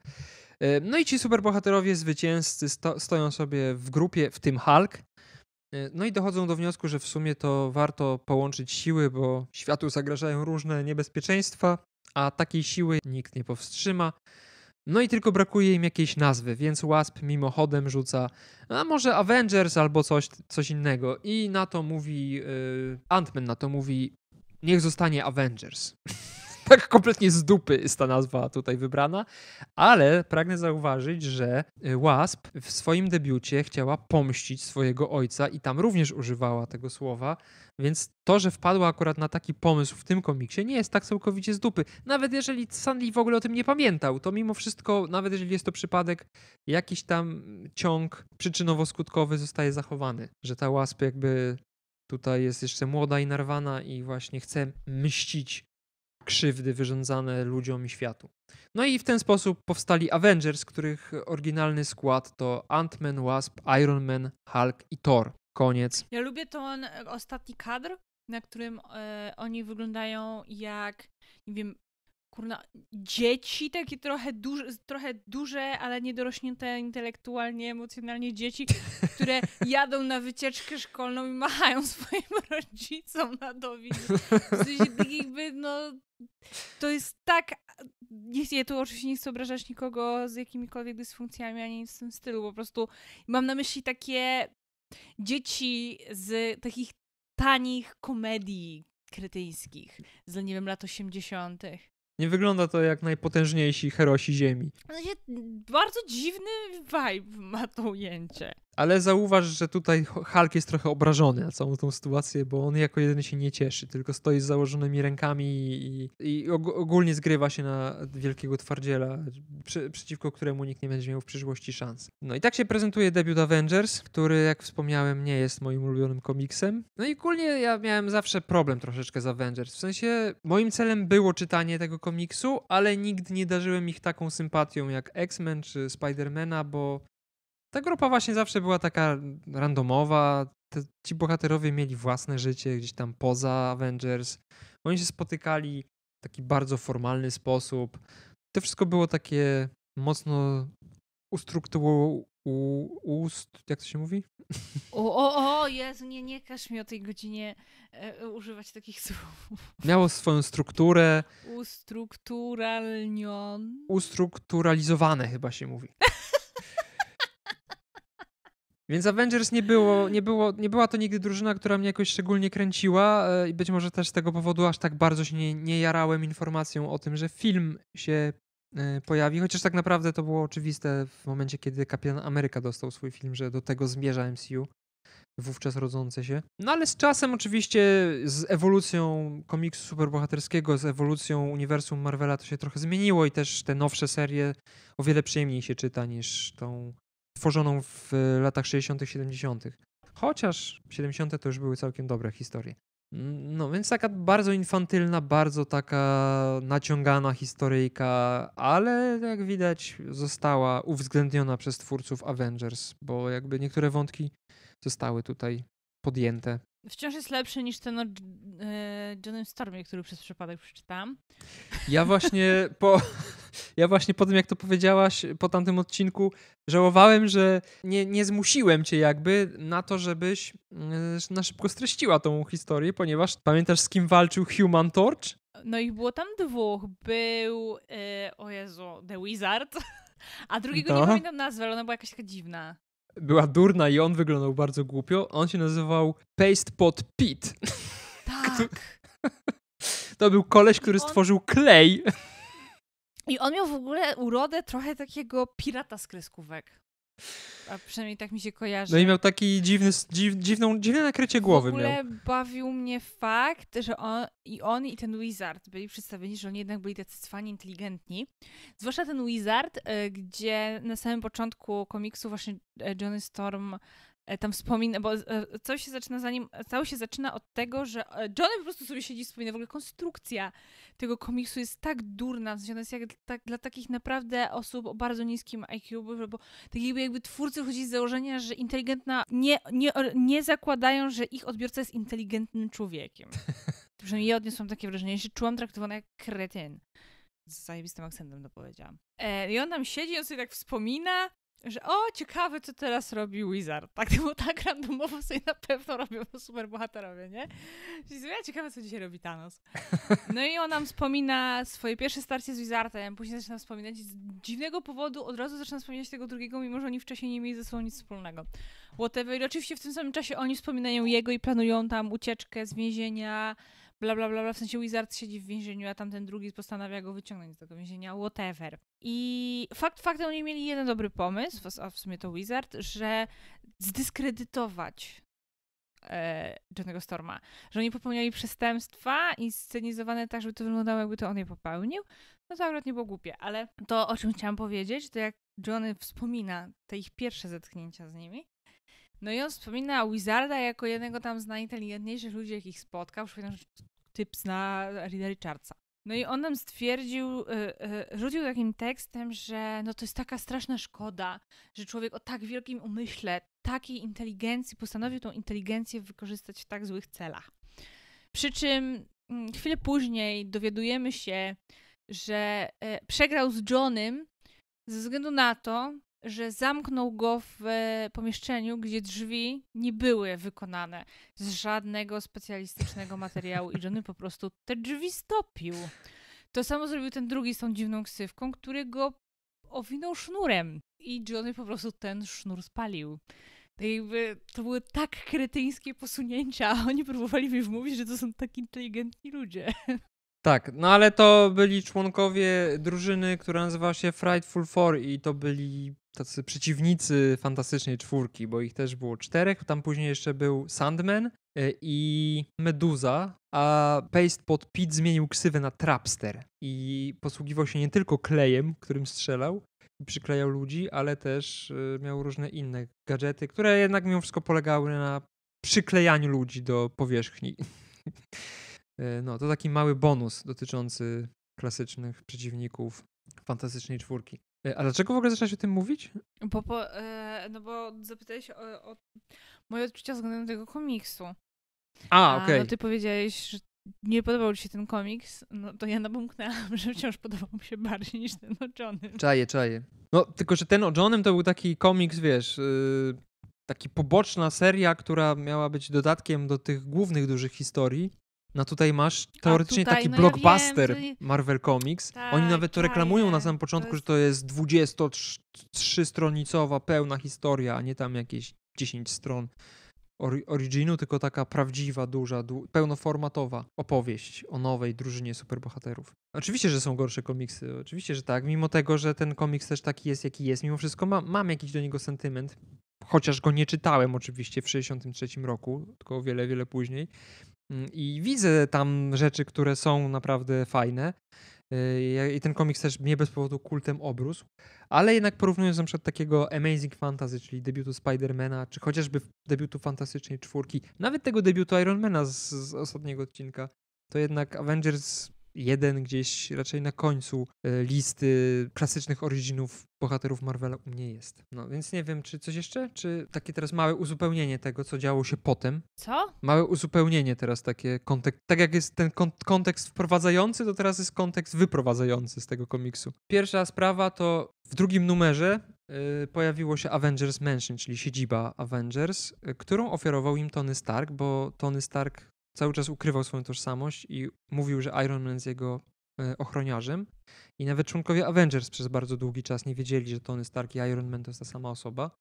E, no i ci superbohaterowie zwycięzcy sto, stoją sobie w grupie, w tym Hulk, E, no i dochodzą do wniosku, że w sumie to warto połączyć siły, bo światu zagrażają różne niebezpieczeństwa, a takiej siły nikt nie powstrzyma. No i tylko brakuje im jakiejś nazwy, więc Wasp mimochodem rzuca, a może Avengers albo coś, coś innego. I na to mówi, yy, Ant-Man na to mówi, niech zostanie Avengers. (laughs) tak kompletnie z dupy jest ta nazwa tutaj wybrana, ale pragnę zauważyć, że y, Wasp w swoim debiucie chciała pomścić swojego ojca i tam również używała tego słowa, więc to, że wpadła akurat na taki pomysł w tym komiksie, nie jest tak całkowicie z dupy. Nawet jeżeli Sandy w ogóle o tym nie pamiętał, to mimo wszystko, nawet jeżeli jest to przypadek, jakiś tam ciąg przyczynowo-skutkowy zostaje zachowany, że ta Wasp jakby tutaj jest jeszcze młoda i narwana i właśnie chce mścić krzywdy wyrządzane ludziom i światu. No i w ten sposób powstali Avengers, których oryginalny skład to Ant-Man, Wasp, Iron Man, Hulk i Thor. Koniec. Ja lubię ten ostatni kadr, na którym y, oni wyglądają jak, nie wiem, kurna, dzieci, takie trochę, duże, trochę duże, ale niedorośnięte intelektualnie, emocjonalnie dzieci, które (laughs) jadą na wycieczkę szkolną i machają (laughs) swoim rodzicom na dowinie. W sensie tak jakby, no, to jest tak... Ja tu oczywiście nie chcę obrażać nikogo z jakimikolwiek dysfunkcjami, ani w tym stylu, po prostu mam na myśli takie dzieci z takich tanich komedii krytyńskich z, nie wiem, lat 80. Nie wygląda to jak najpotężniejsi herosi Ziemi. W bardzo dziwny vibe ma to ujęcie. Ale zauważ, że tutaj Hulk jest trochę obrażony na całą tą sytuację, bo on jako jeden się nie cieszy, tylko stoi z założonymi rękami i, i ogólnie zgrywa się na wielkiego twardziela, przy, przeciwko któremu nikt nie będzie miał w przyszłości szans. No i tak się prezentuje debiut Avengers, który, jak wspomniałem, nie jest moim ulubionym komiksem. No i ogólnie ja miałem zawsze problem troszeczkę z Avengers. W sensie moim celem było czytanie tego komiksu, ale nigdy nie darzyłem ich taką sympatią jak X-Men czy Spidermana, bo ta grupa właśnie zawsze była taka randomowa. Te, ci bohaterowie mieli własne życie gdzieś tam poza Avengers. Oni się spotykali w taki bardzo formalny sposób. To wszystko było takie mocno ustrukturowane. ust, jak to się mówi? O, o, o, Jezu, nie, nie każ mi o tej godzinie e, e używać takich słów. Miało swoją strukturę. Ustrukturalnion. Ustrukturalizowane chyba się mówi. (laughs) Więc Avengers nie, było, nie, było, nie była to nigdy drużyna, która mnie jakoś szczególnie kręciła e, i być może też z tego powodu aż tak bardzo się nie, nie jarałem informacją o tym, że film się e, pojawi, chociaż tak naprawdę to było oczywiste w momencie, kiedy Kapitan Ameryka dostał swój film, że do tego zmierza MCU wówczas rodzące się. No ale z czasem oczywiście, z ewolucją komiksu superbohaterskiego, z ewolucją uniwersum Marvela to się trochę zmieniło i też te nowsze serie o wiele przyjemniej się czyta niż tą tworzoną w e, latach 60., 70. Chociaż 70. to już były całkiem dobre historie. Mm, no więc taka bardzo infantylna, bardzo taka naciągana historyjka, ale jak widać została uwzględniona przez twórców Avengers, bo jakby niektóre wątki zostały tutaj podjęte. Wciąż jest lepszy niż ten o e, Johnem Stormie, który przez przypadek przeczytałam. Ja właśnie (laughs) po, ja właśnie po tym, jak to powiedziałaś po tamtym odcinku, żałowałem, że nie, nie zmusiłem cię jakby na to, żebyś mm, na szybko streściła tą historię, ponieważ pamiętasz z kim walczył Human Torch? No ich było tam dwóch. Był, yy, o Jezu, The Wizard, (laughs) a drugiego no. nie pamiętam nazwy, ale ona była jakaś taka dziwna była durna i on wyglądał bardzo głupio. On się nazywał Paste Pot Pete. (laughs) Tak. (laughs) To był koleś, który on... stworzył klej. I on miał w ogóle urodę trochę takiego pirata z kreskówek. A przynajmniej tak mi się kojarzy. No i miał taki dziwny, dziw, dziwną, dziwne nakrycie głowy. W ogóle miał. bawił mnie fakt, że on i on i ten Wizard byli przedstawieni, że oni jednak byli tacy cwani, inteligentni. Zwłaszcza ten Wizard, y, gdzie na samym początku komiksu właśnie e, Johnny Storm E, tam wspomina, bo e, cały się zaczyna zanim, cały się zaczyna od tego, że e, Johnny po prostu sobie siedzi i wspomina, w ogóle konstrukcja tego komiksu jest tak durna, w sensie ona jest jak, tak, dla takich naprawdę osób o bardzo niskim IQ, bo tak jakby, jakby twórcy chodzili z założenia, że inteligentna, nie, nie, nie zakładają, że ich odbiorca jest inteligentnym człowiekiem. (laughs) Przynajmniej ja odniosłam takie wrażenie, że się czułam traktowana jak kretyn. Z zajebistym akcentem to powiedziałam. E, I on tam siedzi, on sobie tak wspomina, że o, ciekawe, co teraz robi Wizard. Tak, bo tak randomowo sobie na pewno robią bohaterowie, nie? Ja ciekawe, co dzisiaj robi Thanos. (laughs) No i on nam wspomina swoje pierwsze starcie z Wizardem, później zaczyna wspominać. Z dziwnego powodu od razu zaczyna wspominać tego drugiego, mimo że oni wcześniej nie mieli ze sobą nic wspólnego. Whatever. I oczywiście w tym samym czasie oni wspominają jego i planują tam ucieczkę z więzienia, bla bla bla, bla. w sensie Wizard siedzi w więzieniu, a tamten drugi postanawia go wyciągnąć z tego więzienia, whatever. I fakt faktem oni mieli jeden dobry pomysł, a w sumie to Wizard, że zdyskredytować e, Johnnego Storma. Że oni popełniali przestępstwa i scenizowane tak, żeby to wyglądało jakby to on je popełnił. No to akurat nie było głupie, ale to o czym chciałam powiedzieć, to jak Johnny wspomina te ich pierwsze zetknięcia z nimi, no i on wspomina Wizarda jako jednego tam z najinteligentniejszych ludzi, jakich spotkał. Przypominam, że typ zna Rida Richardsa. No i on nam stwierdził, y, y, rzucił takim tekstem, że no to jest taka straszna szkoda, że człowiek o tak wielkim umyśle, takiej inteligencji postanowił tą inteligencję wykorzystać w tak złych celach. Przy czym mm, chwilę później dowiadujemy się, że y, przegrał z Johnem ze względu na to, że zamknął go w e, pomieszczeniu, gdzie drzwi nie były wykonane z żadnego specjalistycznego materiału i Johnny po prostu te drzwi stopił. To samo zrobił ten drugi z tą dziwną ksywką, który go owinął sznurem i Johnny po prostu ten sznur spalił. To, jakby, to były tak kretyńskie posunięcia, a oni próbowali mi wmówić, że to są tak inteligentni ludzie. Tak, no ale to byli członkowie drużyny, która nazywała się Frightful Four i to byli tacy przeciwnicy Fantastycznej Czwórki, bo ich też było czterech. Tam później jeszcze był Sandman e, i Meduza, a Paste pod Pit zmienił ksywę na Trapster i posługiwał się nie tylko klejem, którym strzelał i przyklejał ludzi, ale też e, miał różne inne gadżety, które jednak mimo wszystko polegały na przyklejaniu ludzi do powierzchni. (laughs) E, no, to taki mały bonus dotyczący klasycznych przeciwników fantastycznej czwórki. E, a dlaczego w ogóle zaczęłaś o tym mówić? Bo, bo e, no bo zapytałeś o, o, moje odczucia względem tego komiksu. A, okej. Okay. No ty powiedziałeś, że nie podobał ci się ten komiks, no to ja nabąknęłam, (laughs) że wciąż podobał mi się bardziej niż ten o Johnem. Czaję, czaję. No, tylko że ten o Johnem to był taki komiks, wiesz, yy, taki poboczna seria, która miała być dodatkiem do tych głównych dużych historii no tutaj masz teoretycznie tutaj, taki no blockbuster ja wiem, Marvel Comics. Tak, Oni nawet to reklamują tak, na samym początku, jest... że to jest 23-stronicowa pełna historia, a nie tam jakieś 10 stron originu, tylko taka prawdziwa, duża, pełnoformatowa opowieść o nowej drużynie superbohaterów. Oczywiście, że są gorsze komiksy, oczywiście, że tak, mimo tego, że ten komiks też taki jest, jaki jest, mimo wszystko ma, mam jakiś do niego sentyment, chociaż go nie czytałem oczywiście w 1963 roku, tylko o wiele, wiele później, Mm, I widzę tam rzeczy, które są naprawdę fajne. Y, I ten komiks też mnie bez powodu kultem obrósł. Ale jednak porównując na przykład takiego Amazing Fantasy, czyli debiutu Spidermana, czy chociażby debiutu Fantastycznej Czwórki, nawet tego debiutu Ironmana z, z ostatniego odcinka, to jednak Avengers jeden gdzieś raczej na końcu e, listy klasycznych originów bohaterów Marvela u mnie jest. No więc nie wiem, czy coś jeszcze? Czy takie teraz małe uzupełnienie tego, co działo się potem? Co? Małe uzupełnienie teraz, takie kontekst. Tak jak jest ten kont kontekst wprowadzający, to teraz jest kontekst wyprowadzający z tego komiksu. Pierwsza sprawa to w drugim numerze yy, pojawiło się Avengers Mansion, czyli siedziba Avengers, yy, którą ofiarował im Tony Stark, bo Tony Stark cały czas ukrywał swoją tożsamość i mówił, że Iron Man jest jego e, ochroniarzem. I nawet członkowie Avengers przez bardzo długi czas nie wiedzieli, że Tony Stark i Iron Man to jest ta sama osoba.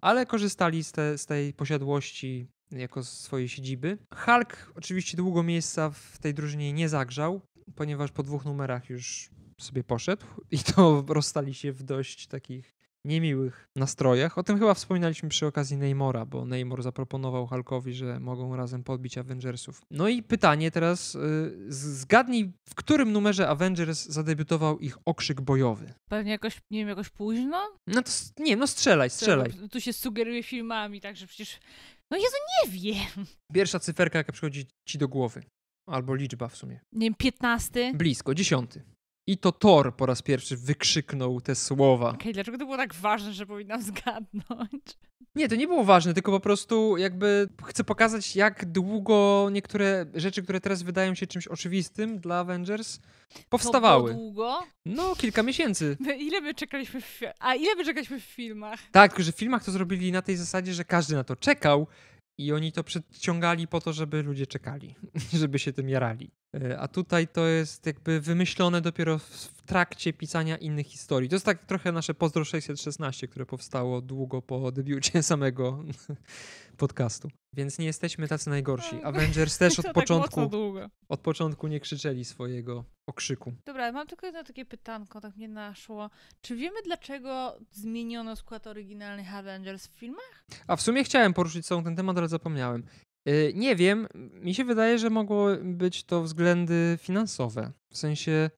Ale korzystali z, te, z tej posiadłości jako swojej siedziby. Hulk oczywiście długo miejsca w tej drużynie nie zagrzał, ponieważ po dwóch numerach już sobie poszedł i to (laughs) rozstali się w dość takich niemiłych nastrojach. O tym chyba wspominaliśmy przy okazji Neymora, bo Neymor zaproponował Hulkowi, że mogą razem podbić Avengersów. No i pytanie teraz, y, zgadnij, w którym numerze Avengers zadebiutował ich okrzyk bojowy? Pewnie jakoś, nie wiem, jakoś późno? No to, nie, no strzelaj, strzelaj. To, tu się sugeruje filmami, także przecież... No Jezu, nie wiem! Pierwsza cyferka, jaka przychodzi ci do głowy. Albo liczba w sumie. Nie wiem, piętnasty. Blisko, dziesiąty. I to Thor po raz pierwszy wykrzyknął te słowa. Okej, okay, dlaczego to było tak ważne, że powinnam zgadnąć? Nie, to nie było ważne, tylko po prostu jakby chcę pokazać, jak długo niektóre rzeczy, które teraz wydają się czymś oczywistym dla Avengers, powstawały. To długo? No, kilka miesięcy. My ile my czekaliśmy w A ile my czekaliśmy w filmach? Tak, tylko że w filmach to zrobili na tej zasadzie, że każdy na to czekał i oni to przedciągali po to, żeby ludzie czekali, (laughs) żeby się tym jarali. E, a tutaj to jest jakby wymyślone dopiero w trakcie pisania innych historii. To jest tak trochę nasze pozdro 616, które powstało długo po debiucie (laughs) samego podcastu. Więc nie jesteśmy tacy najgorsi. Tak. Avengers też (laughs) od tak początku od początku nie krzyczeli swojego okrzyku. Dobra, mam tylko jedno takie pytanko, tak mnie naszło. Czy wiemy dlaczego zmieniono skład oryginalnych Avengers w filmach? A w sumie chciałem poruszyć całą ten temat, ale zapomniałem. Y, nie wiem, mi się wydaje, że mogło być to względy finansowe. W sensie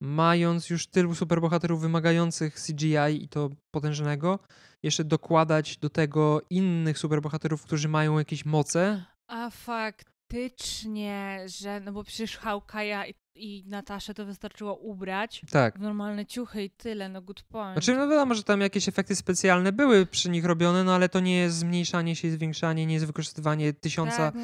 mając już tylu superbohaterów wymagających CGI i to potężnego, jeszcze dokładać do tego innych superbohaterów, którzy mają jakieś moce. A fakt, faktycznie, że no bo przecież Hałkaja i, i Nataszę to wystarczyło ubrać tak. w normalne ciuchy i tyle, no good point. Znaczy no wiadomo, że tam jakieś efekty specjalne były przy nich robione, no ale to nie jest zmniejszanie się i zwiększanie, nie jest wykorzystywanie tysiąca tak, no.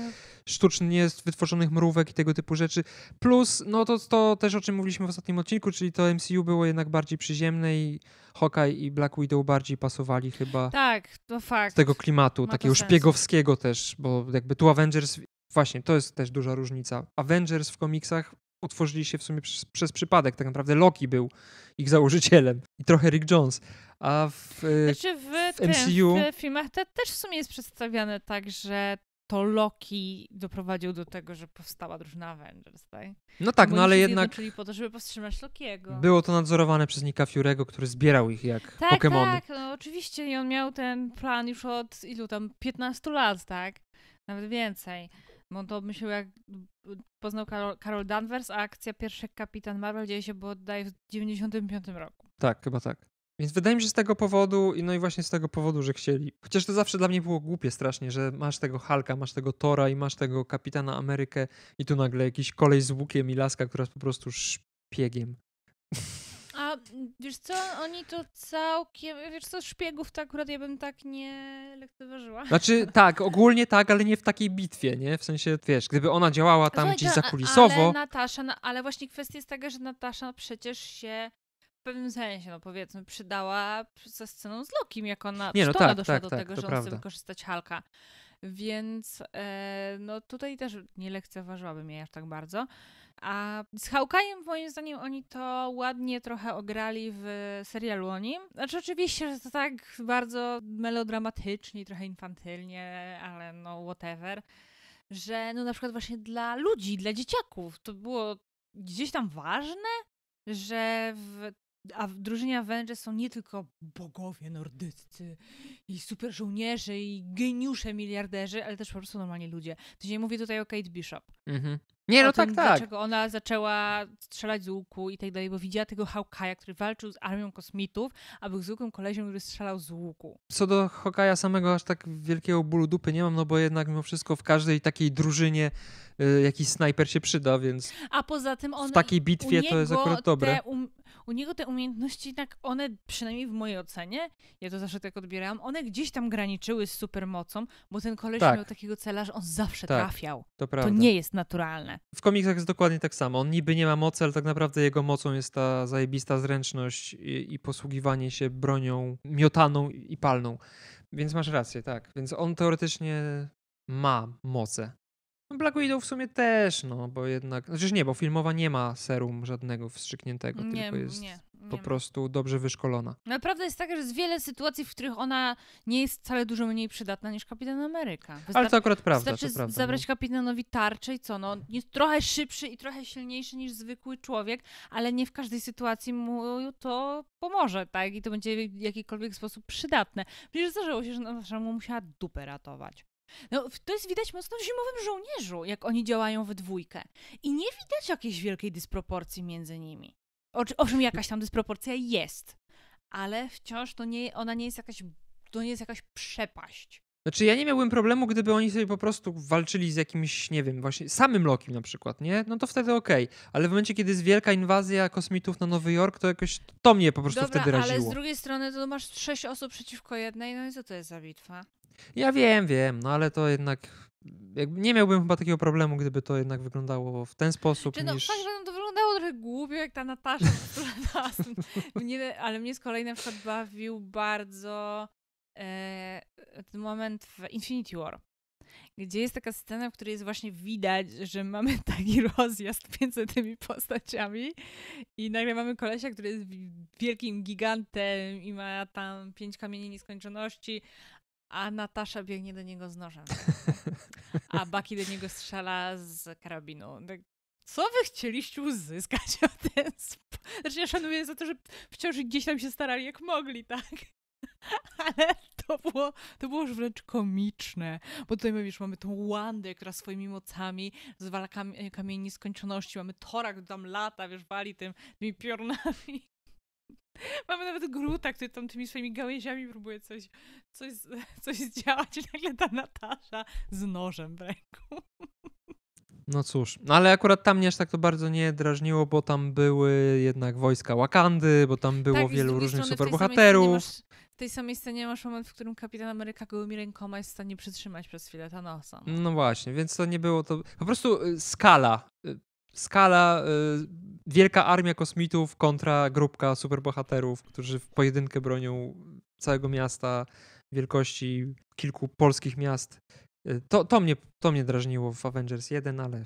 sztucznie wytworzonych mrówek i tego typu rzeczy. Plus, no to, to też o czym mówiliśmy w ostatnim odcinku, czyli to MCU było jednak bardziej przyziemne i Hawkeye i Black Widow bardziej pasowali chyba. Tak, to fakt. Z tego klimatu, Ma takiego szpiegowskiego też, bo jakby tu Avengers Właśnie, to jest też duża różnica. Avengers w komiksach utworzyli się w sumie przez, przez, przypadek. Tak naprawdę Loki był ich założycielem i trochę Rick Jones. A w, y, znaczy w, w MCU... w filmach te, też w sumie jest przedstawiane tak, że to Loki doprowadził do tego, że powstała drużyna Avengers, tak? No tak, no Bo no ale jednak... Czyli po to, żeby powstrzymać Lokiego. Było to nadzorowane przez Nika Fury'ego, który zbierał ich jak tak, Pokemony. Tak, no oczywiście i on miał ten plan już od ilu tam, 15 lat, tak? Nawet więcej. Bo no to myślał, jak poznał Karol, Karol Danvers, a akcja pierwszy Kapitan Marvel dzieje się bo oddaje w 95 roku. Tak, chyba tak. Więc wydaje mi się z tego powodu, no i właśnie z tego powodu, że chcieli. Chociaż to zawsze dla mnie było głupie strasznie, że masz tego Halka, masz tego Tora i masz tego Kapitana Amerykę i tu nagle jakiś kolej z łukiem i laska, która jest po prostu szpiegiem wiesz co, oni to całkiem, wiesz co, szpiegów tak akurat ja bym tak nie lekceważyła. Znaczy tak, ogólnie tak, ale nie w takiej bitwie, nie? W sensie, wiesz, gdyby ona działała tam Słuchaj, gdzieś zakulisowo. Ale Natasza, no, ale właśnie kwestia jest taka, że Natasza przecież się w pewnym sensie, no powiedzmy, przydała ze sceną z Lokim, jak ona, nie, no tak, ona doszła tak, do tak, tego, że on prawda. chce wykorzystać Halka. Więc e, no tutaj też nie lekceważyłabym jej aż tak bardzo. A z Hawkeye'em moim zdaniem oni to ładnie trochę ograli w serialu o nim. Znaczy oczywiście że to tak bardzo melodramatycznie, trochę infantylnie, ale no whatever. Że no na przykład właśnie dla ludzi, dla dzieciaków to było gdzieś tam ważne, że w a w drużynie Avengers są nie tylko bogowie nordyccy i super żołnierze i geniusze miliarderzy, ale też po prostu normalni ludzie. Dzisiaj nie mówię tutaj o Kate Bishop. Mhm. Nie, no tak, tym, tak, tak. Dlaczego ona zaczęła strzelać z łuku i tak dalej, bo widziała tego Hawkeye'a, który walczył z armią kosmitów, a był zwykłym koleziem, który strzelał z łuku. Co do Hawkeye'a samego aż tak wielkiego bólu dupy nie mam, no bo jednak mimo wszystko w każdej takiej drużynie y, jakiś snajper się przyda, więc A poza tym on, w takiej bitwie to jest akurat dobre. Um, u niego te umiejętności tak, one, przynajmniej w mojej ocenie, ja to zawsze tak odbierałam, one gdzieś tam graniczyły z supermocą, bo ten koleś tak. miał takiego cela, że on zawsze tak, trafiał. To, prawda. to nie jest naturalne. W komiksach jest dokładnie tak samo. On niby nie ma mocy, ale tak naprawdę jego mocą jest ta zajebista zręczność i, i posługiwanie się bronią miotaną i palną. Więc masz rację, tak. Więc on teoretycznie ma moce. No, Black Widow w sumie też, no, bo jednak... Znaczy nie, bo filmowa nie ma serum żadnego wstrzykniętego, nie, tylko jest... Nie po prostu dobrze wyszkolona. Naprawdę no jest tak, że jest wiele sytuacji, w których ona nie jest wcale dużo mniej przydatna niż Kapitan Ameryka. Wystar- Ale to akurat prawda. Wystarczy prawda, no. zabrać no. kapitanowi tarczę i co, no jest trochę szybszy i trochę silniejszy niż zwykły człowiek, ale nie w każdej sytuacji mu to pomoże, tak? I to będzie w jakikolwiek sposób przydatne. Przecież zdarzyło się, że ona mu musiała dupę ratować. No, to jest widać mocno w zimowym żołnierzu, jak oni działają we dwójkę. I nie widać jakiejś wielkiej dysproporcji między nimi owszem, jakaś tam dysproporcja jest, ale wciąż to nie, ona nie jest jakaś, to nie jest jakaś przepaść. Znaczy ja nie miałbym problemu, gdyby oni sobie po prostu walczyli z jakimś, nie wiem, właśnie samym Lokim na przykład, nie? No to wtedy okej. Okay. Ale w momencie, kiedy jest wielka inwazja kosmitów na Nowy Jork, to jakoś to mnie po prostu Dobra, wtedy raziło. ale z drugiej strony to masz sześć osób przeciwko jednej, no i co to jest za bitwa? Ja wiem, wiem, no ale to jednak nie miałbym chyba takiego problemu, gdyby to jednak wyglądało w ten sposób. Czy no, niż... tak, to wyglądało trochę głupio, jak ta Natasza. (laughs) mnie, ale mnie z kolei na przykład bawił bardzo e, ten moment w Infinity War gdzie jest taka scena, w której jest właśnie widać, że mamy (laughs) taki rozjazd między tymi postaciami i nagle mamy kolesia, który jest wielkim gigantem i ma tam pięć kamieni nieskończoności, a Natasza biegnie do niego z nożem. A (laughs) Baki do niego strzela z karabinu. No, co wy chcieliście uzyskać o (laughs) ten sp... Znaczy ja szanuję za to, że wciąż gdzieś tam się starali jak mogli, tak? (laughs) Ale to było, to było już wręcz komiczne, bo tutaj mówisz, mamy tą Wandę, która swoimi mocami zwala kam- kamień nieskończoności, mamy Torak, który tam lata, wiesz, wali tym, tymi piornami. (laughs) Mamy nawet gruta, który tam tymi swoimi gałęziami próbuje coś, coś, (laughs) coś zdziałać i nagle ta Natasza z nożem w ręku. (laughs) No cóż, no ale akurat tam mnie aż tak to bardzo nie drażniło, bo tam były jednak wojska Wakandy, bo tam było tak, wielu różnych superbohaterów. W tej samej scenie masz moment, w którym kapitan Ameryka gołymi rękoma jest w stanie przytrzymać przez chwilę Thanosa. No. no właśnie, więc to nie było to. Po prostu y, skala y, skala, y, wielka armia kosmitów kontra grupka superbohaterów, którzy w pojedynkę bronią całego miasta wielkości kilku polskich miast. Y, to, to, mnie, to mnie drażniło w Avengers 1, ale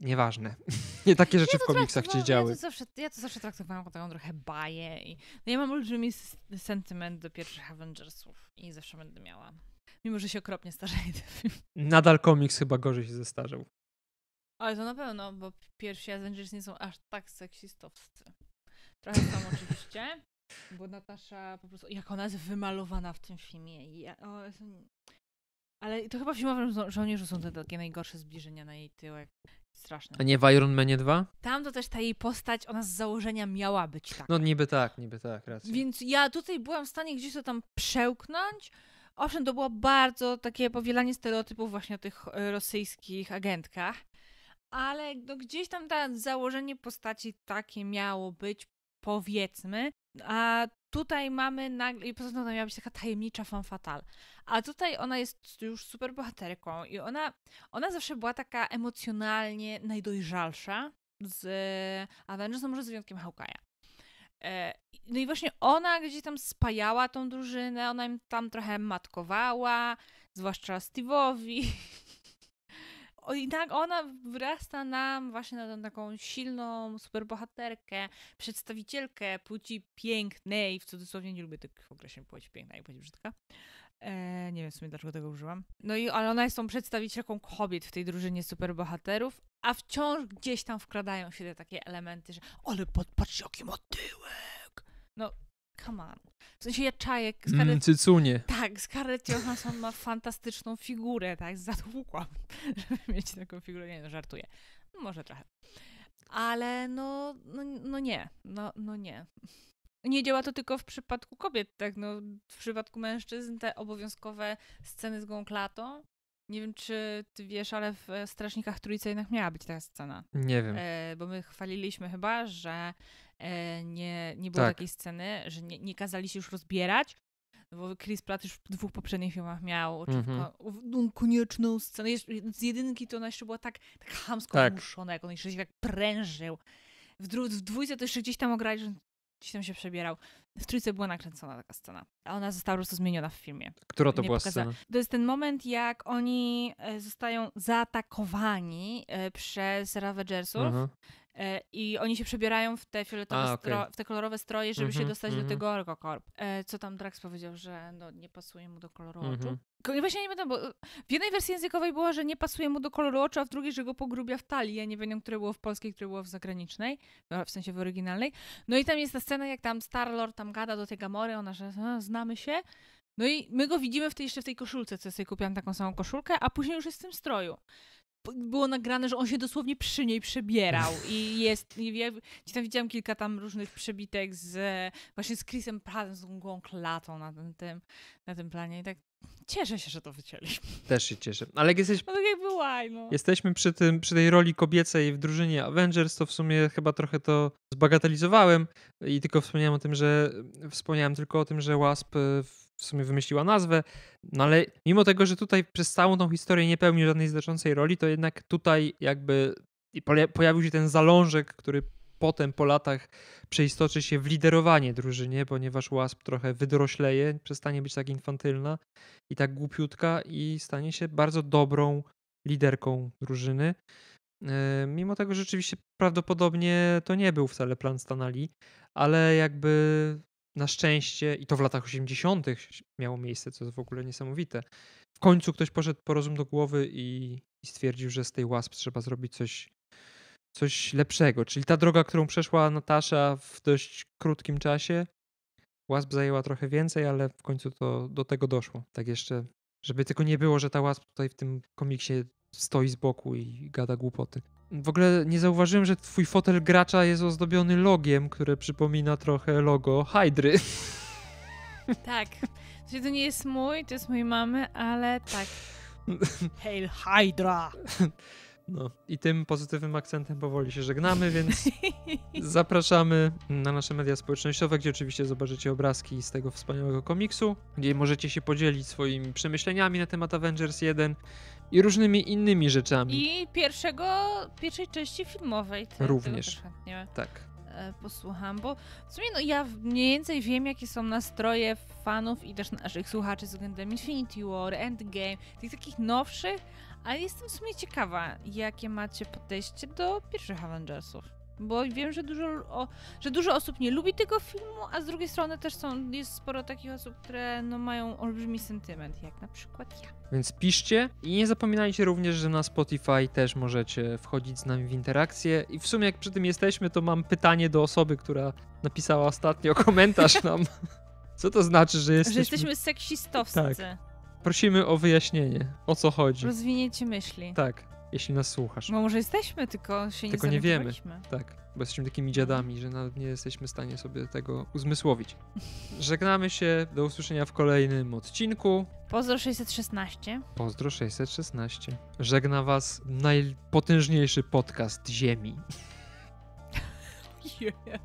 Nieważne. (laughs) Nie takie rzeczy ja w komiksach się działy. Ja to, zawsze, ja to zawsze traktowałam jako taką trochę baję. I, no ja mam olbrzymi sentyment do pierwszych Avengersów i zawsze będę miała. Mimo, że się okropnie starzeje Nadal komiks chyba gorzej się zestarzał. Ale to na pewno, bo pierwsi Avengers nie są aż tak seksistowscy. Trochę są oczywiście, bo Natasza po prostu, jak ona jest wymalowana w tym filmie. Ja, o, ale to chyba w filmowym żo- Żołnierzu są te takie najgorsze zbliżenia na jej tyłek. Straszne. A nie w Iron Manie 2? Tam to też ta jej postać, ona z założenia miała być tak. No niby tak, niby tak, racja. Więc ja tutaj byłam w stanie gdzieś to tam przełknąć. Owszem, to było bardzo takie powielanie stereotypów właśnie o tych e, rosyjskich agentkach, ale no gdzieś tam to założenie postaci takie miało być, powiedzmy, a tutaj mamy nagle, i poza tym to miała być taka tajemnicza fan a tutaj ona jest już super bohaterką i ona, ona zawsze była taka emocjonalnie najdojrzalsza z Avengers, no może z wyjątkiem Hawkeye'a. E, no i właśnie ona gdzieś tam spajała tą drużynę, ona im tam trochę matkowała, zwłaszcza Steve'owi, (laughs) i tak ona wyrasta nam właśnie na tą taką silną superbohaterkę, przedstawicielkę płci pięknej, w cudzysłowie nie lubię tych określeń płci piękna i płci brzydka. E, nie wiem w sumie dlaczego tego użyłam. No i ale ona jest tą przedstawicielką kobiet w tej drużynie superbohaterów, a wciąż gdzieś tam wkradają się te takie elementy, że ale podpatrzcie jaki ma tyłek. No come on. W sensie ja czaję... Scarlett... Mm, cycunie. Tak, Scarlett Johansson ma fantastyczną figurę, tak, (laughs) długo, żeby mieć taką figurę. Nie no, żartuję. No, może trochę. Ale no, no, no nie, no, no nie. Nie działa to tylko w przypadku kobiet, tak, no w przypadku mężczyzn te obowiązkowe sceny z gąklatą, nie wiem, czy ty wiesz, ale w e, Strażnikach Trójcy jednak miała być ta scena. Nie wiem. E, bo my chwaliliśmy chyba, że E, nie, nie było tak. takiej sceny, że nie, nie kazali się już rozbierać, bo Chris Pratt już w dwóch poprzednich filmach miał mm-hmm. konieczną scenę. Z jedynki to ona jeszcze była tak, tak hamsko tak. Muszona, jak on jeszcze się tak prężył. W, w dwójce to jeszcze gdzieś tam ograli, że gdzieś tam się przebierał. W trójce była nakręcona taka scena, a ona została po prostu zmieniona w filmie. Która to Nie była scena? To jest ten moment, jak oni e, zostają zaatakowani e, przez Ravagersów. Mhm. E, I oni się przebierają w te fioletowe, A, okay. stro, w te kolorowe stroje, żeby mm -hmm, się mhm, dostać mm -hmm. do mhm. tego Orgokorp. E, co tam Drax powiedział, że no, nie pasuje mu do koloru mm -hmm. oczu. Mhm. Właśnie nie będę, bo e, w jednej wersji językowej było, że nie pasuje mu do koloru oczu, a w drugiej, że go pogrubia w talii. Ja nie wiem, które było w polskiej, które było w zagranicznej, w sensie w oryginalnej. No i tam jest ta scena, jak tam Star-Lord tam gada do tej Gamory, ona, że znamy się. No i my go widzimy w tej, jeszcze w tej koszulce, co sobie kupiłam taką samą koszulkę, a później już jest w tym stroju było nagrane, że on się dosłownie przy niej przebierał (laughs) i jest, nie wiem, gdzieś tam widziałem kilka tam różnych przebitek z właśnie z Chrisem Prattem, z tą klatą na tym, tym, na tym planie i tak cieszę się, że to wycięli. Też się cieszę, ale jak jesteś... No tak jakby why, no. Jesteśmy przy, tym, przy tej roli kobiecej w drużynie Avengers, to w sumie chyba trochę to zbagatelizowałem i tylko wspomniałem o tym, że wspomniałem tylko o tym, że Wasp w w sumie wymyśliła nazwę, no ale mimo tego, że tutaj przez całą tą historię nie pełnił żadnej znaczącej roli, to jednak tutaj jakby pojawił się ten zalążek, który potem po latach przeistoczy się w liderowanie drużynie, ponieważ Łasp trochę wydrośleje, przestanie być tak infantylna i tak głupiutka i stanie się bardzo dobrą liderką drużyny. E, mimo tego, że rzeczywiście prawdopodobnie to nie był wcale plan Stanali, ale jakby na szczęście, i to w latach 80. miało miejsce, co jest w ogóle niesamowite, w końcu ktoś poszedł po rozum do głowy i, i stwierdził, że z tej łasp trzeba zrobić coś, coś lepszego. Czyli ta droga, którą przeszła Natasza w dość krótkim czasie, łasp zajęła trochę więcej, ale w końcu to do tego doszło. Tak jeszcze, żeby tylko nie było, że ta łasp tutaj w tym komiksie stoi z boku i gada głupoty. W ogóle nie zauważyłem, że twój fotel gracza jest ozdobiony logiem, które przypomina trochę logo Hydry. (laughs) Tak. Czyli to nie jest mój, to jest mojej mamy, ale tak. (laughs) Hail Hydra! (laughs) No i tym pozytywnym akcentem powoli się żegnamy, więc zapraszamy na nasze media społecznościowe, gdzie oczywiście zobaczycie obrazki z tego wspaniałego komiksu, gdzie możecie się podzielić swoimi przemyśleniami na temat Avengers 1, i różnymi innymi rzeczami. I pierwszego, pierwszej części filmowej. Również. E, tak. Posłucham, bo w sumie no, ja mniej więcej wiem, jakie są nastroje fanów i też naszych słuchaczy względem Infinity War, Endgame, tych takich nowszych, ale jestem w sumie ciekawa, jakie macie podejście do pierwszych Avengersów. Bo wiem, że dużo, o, że dużo osób nie lubi tego filmu, a z drugiej strony też są, jest sporo takich osób, które no, mają olbrzymi sentyment, jak na przykład ja. Więc piszcie i nie zapominajcie również, że na Spotify też możecie wchodzić z nami w interakcję. I w sumie, jak przy tym jesteśmy, to mam pytanie do osoby, która napisała ostatnio (laughs) komentarz nam. (laughs) Co to znaczy, że jesteśmy... Że jesteśmy seksistowcy. Tak. Prosimy o wyjaśnienie, o co chodzi. Rozwinięcie myśli. Tak. Jeśli nas słuchasz. No może jesteśmy, tylko się tylko nie nie wiemy. Tak, bo jesteśmy takimi dziadami, że nawet nie jesteśmy w stanie sobie tego uzmysłowić. (laughs) Żegnamy się, do usłyszenia w kolejnym odcinku. Pozdro 616. Pozdro 616. Żegna was najpotężniejszy podcast Ziemi. (laughs) yeah.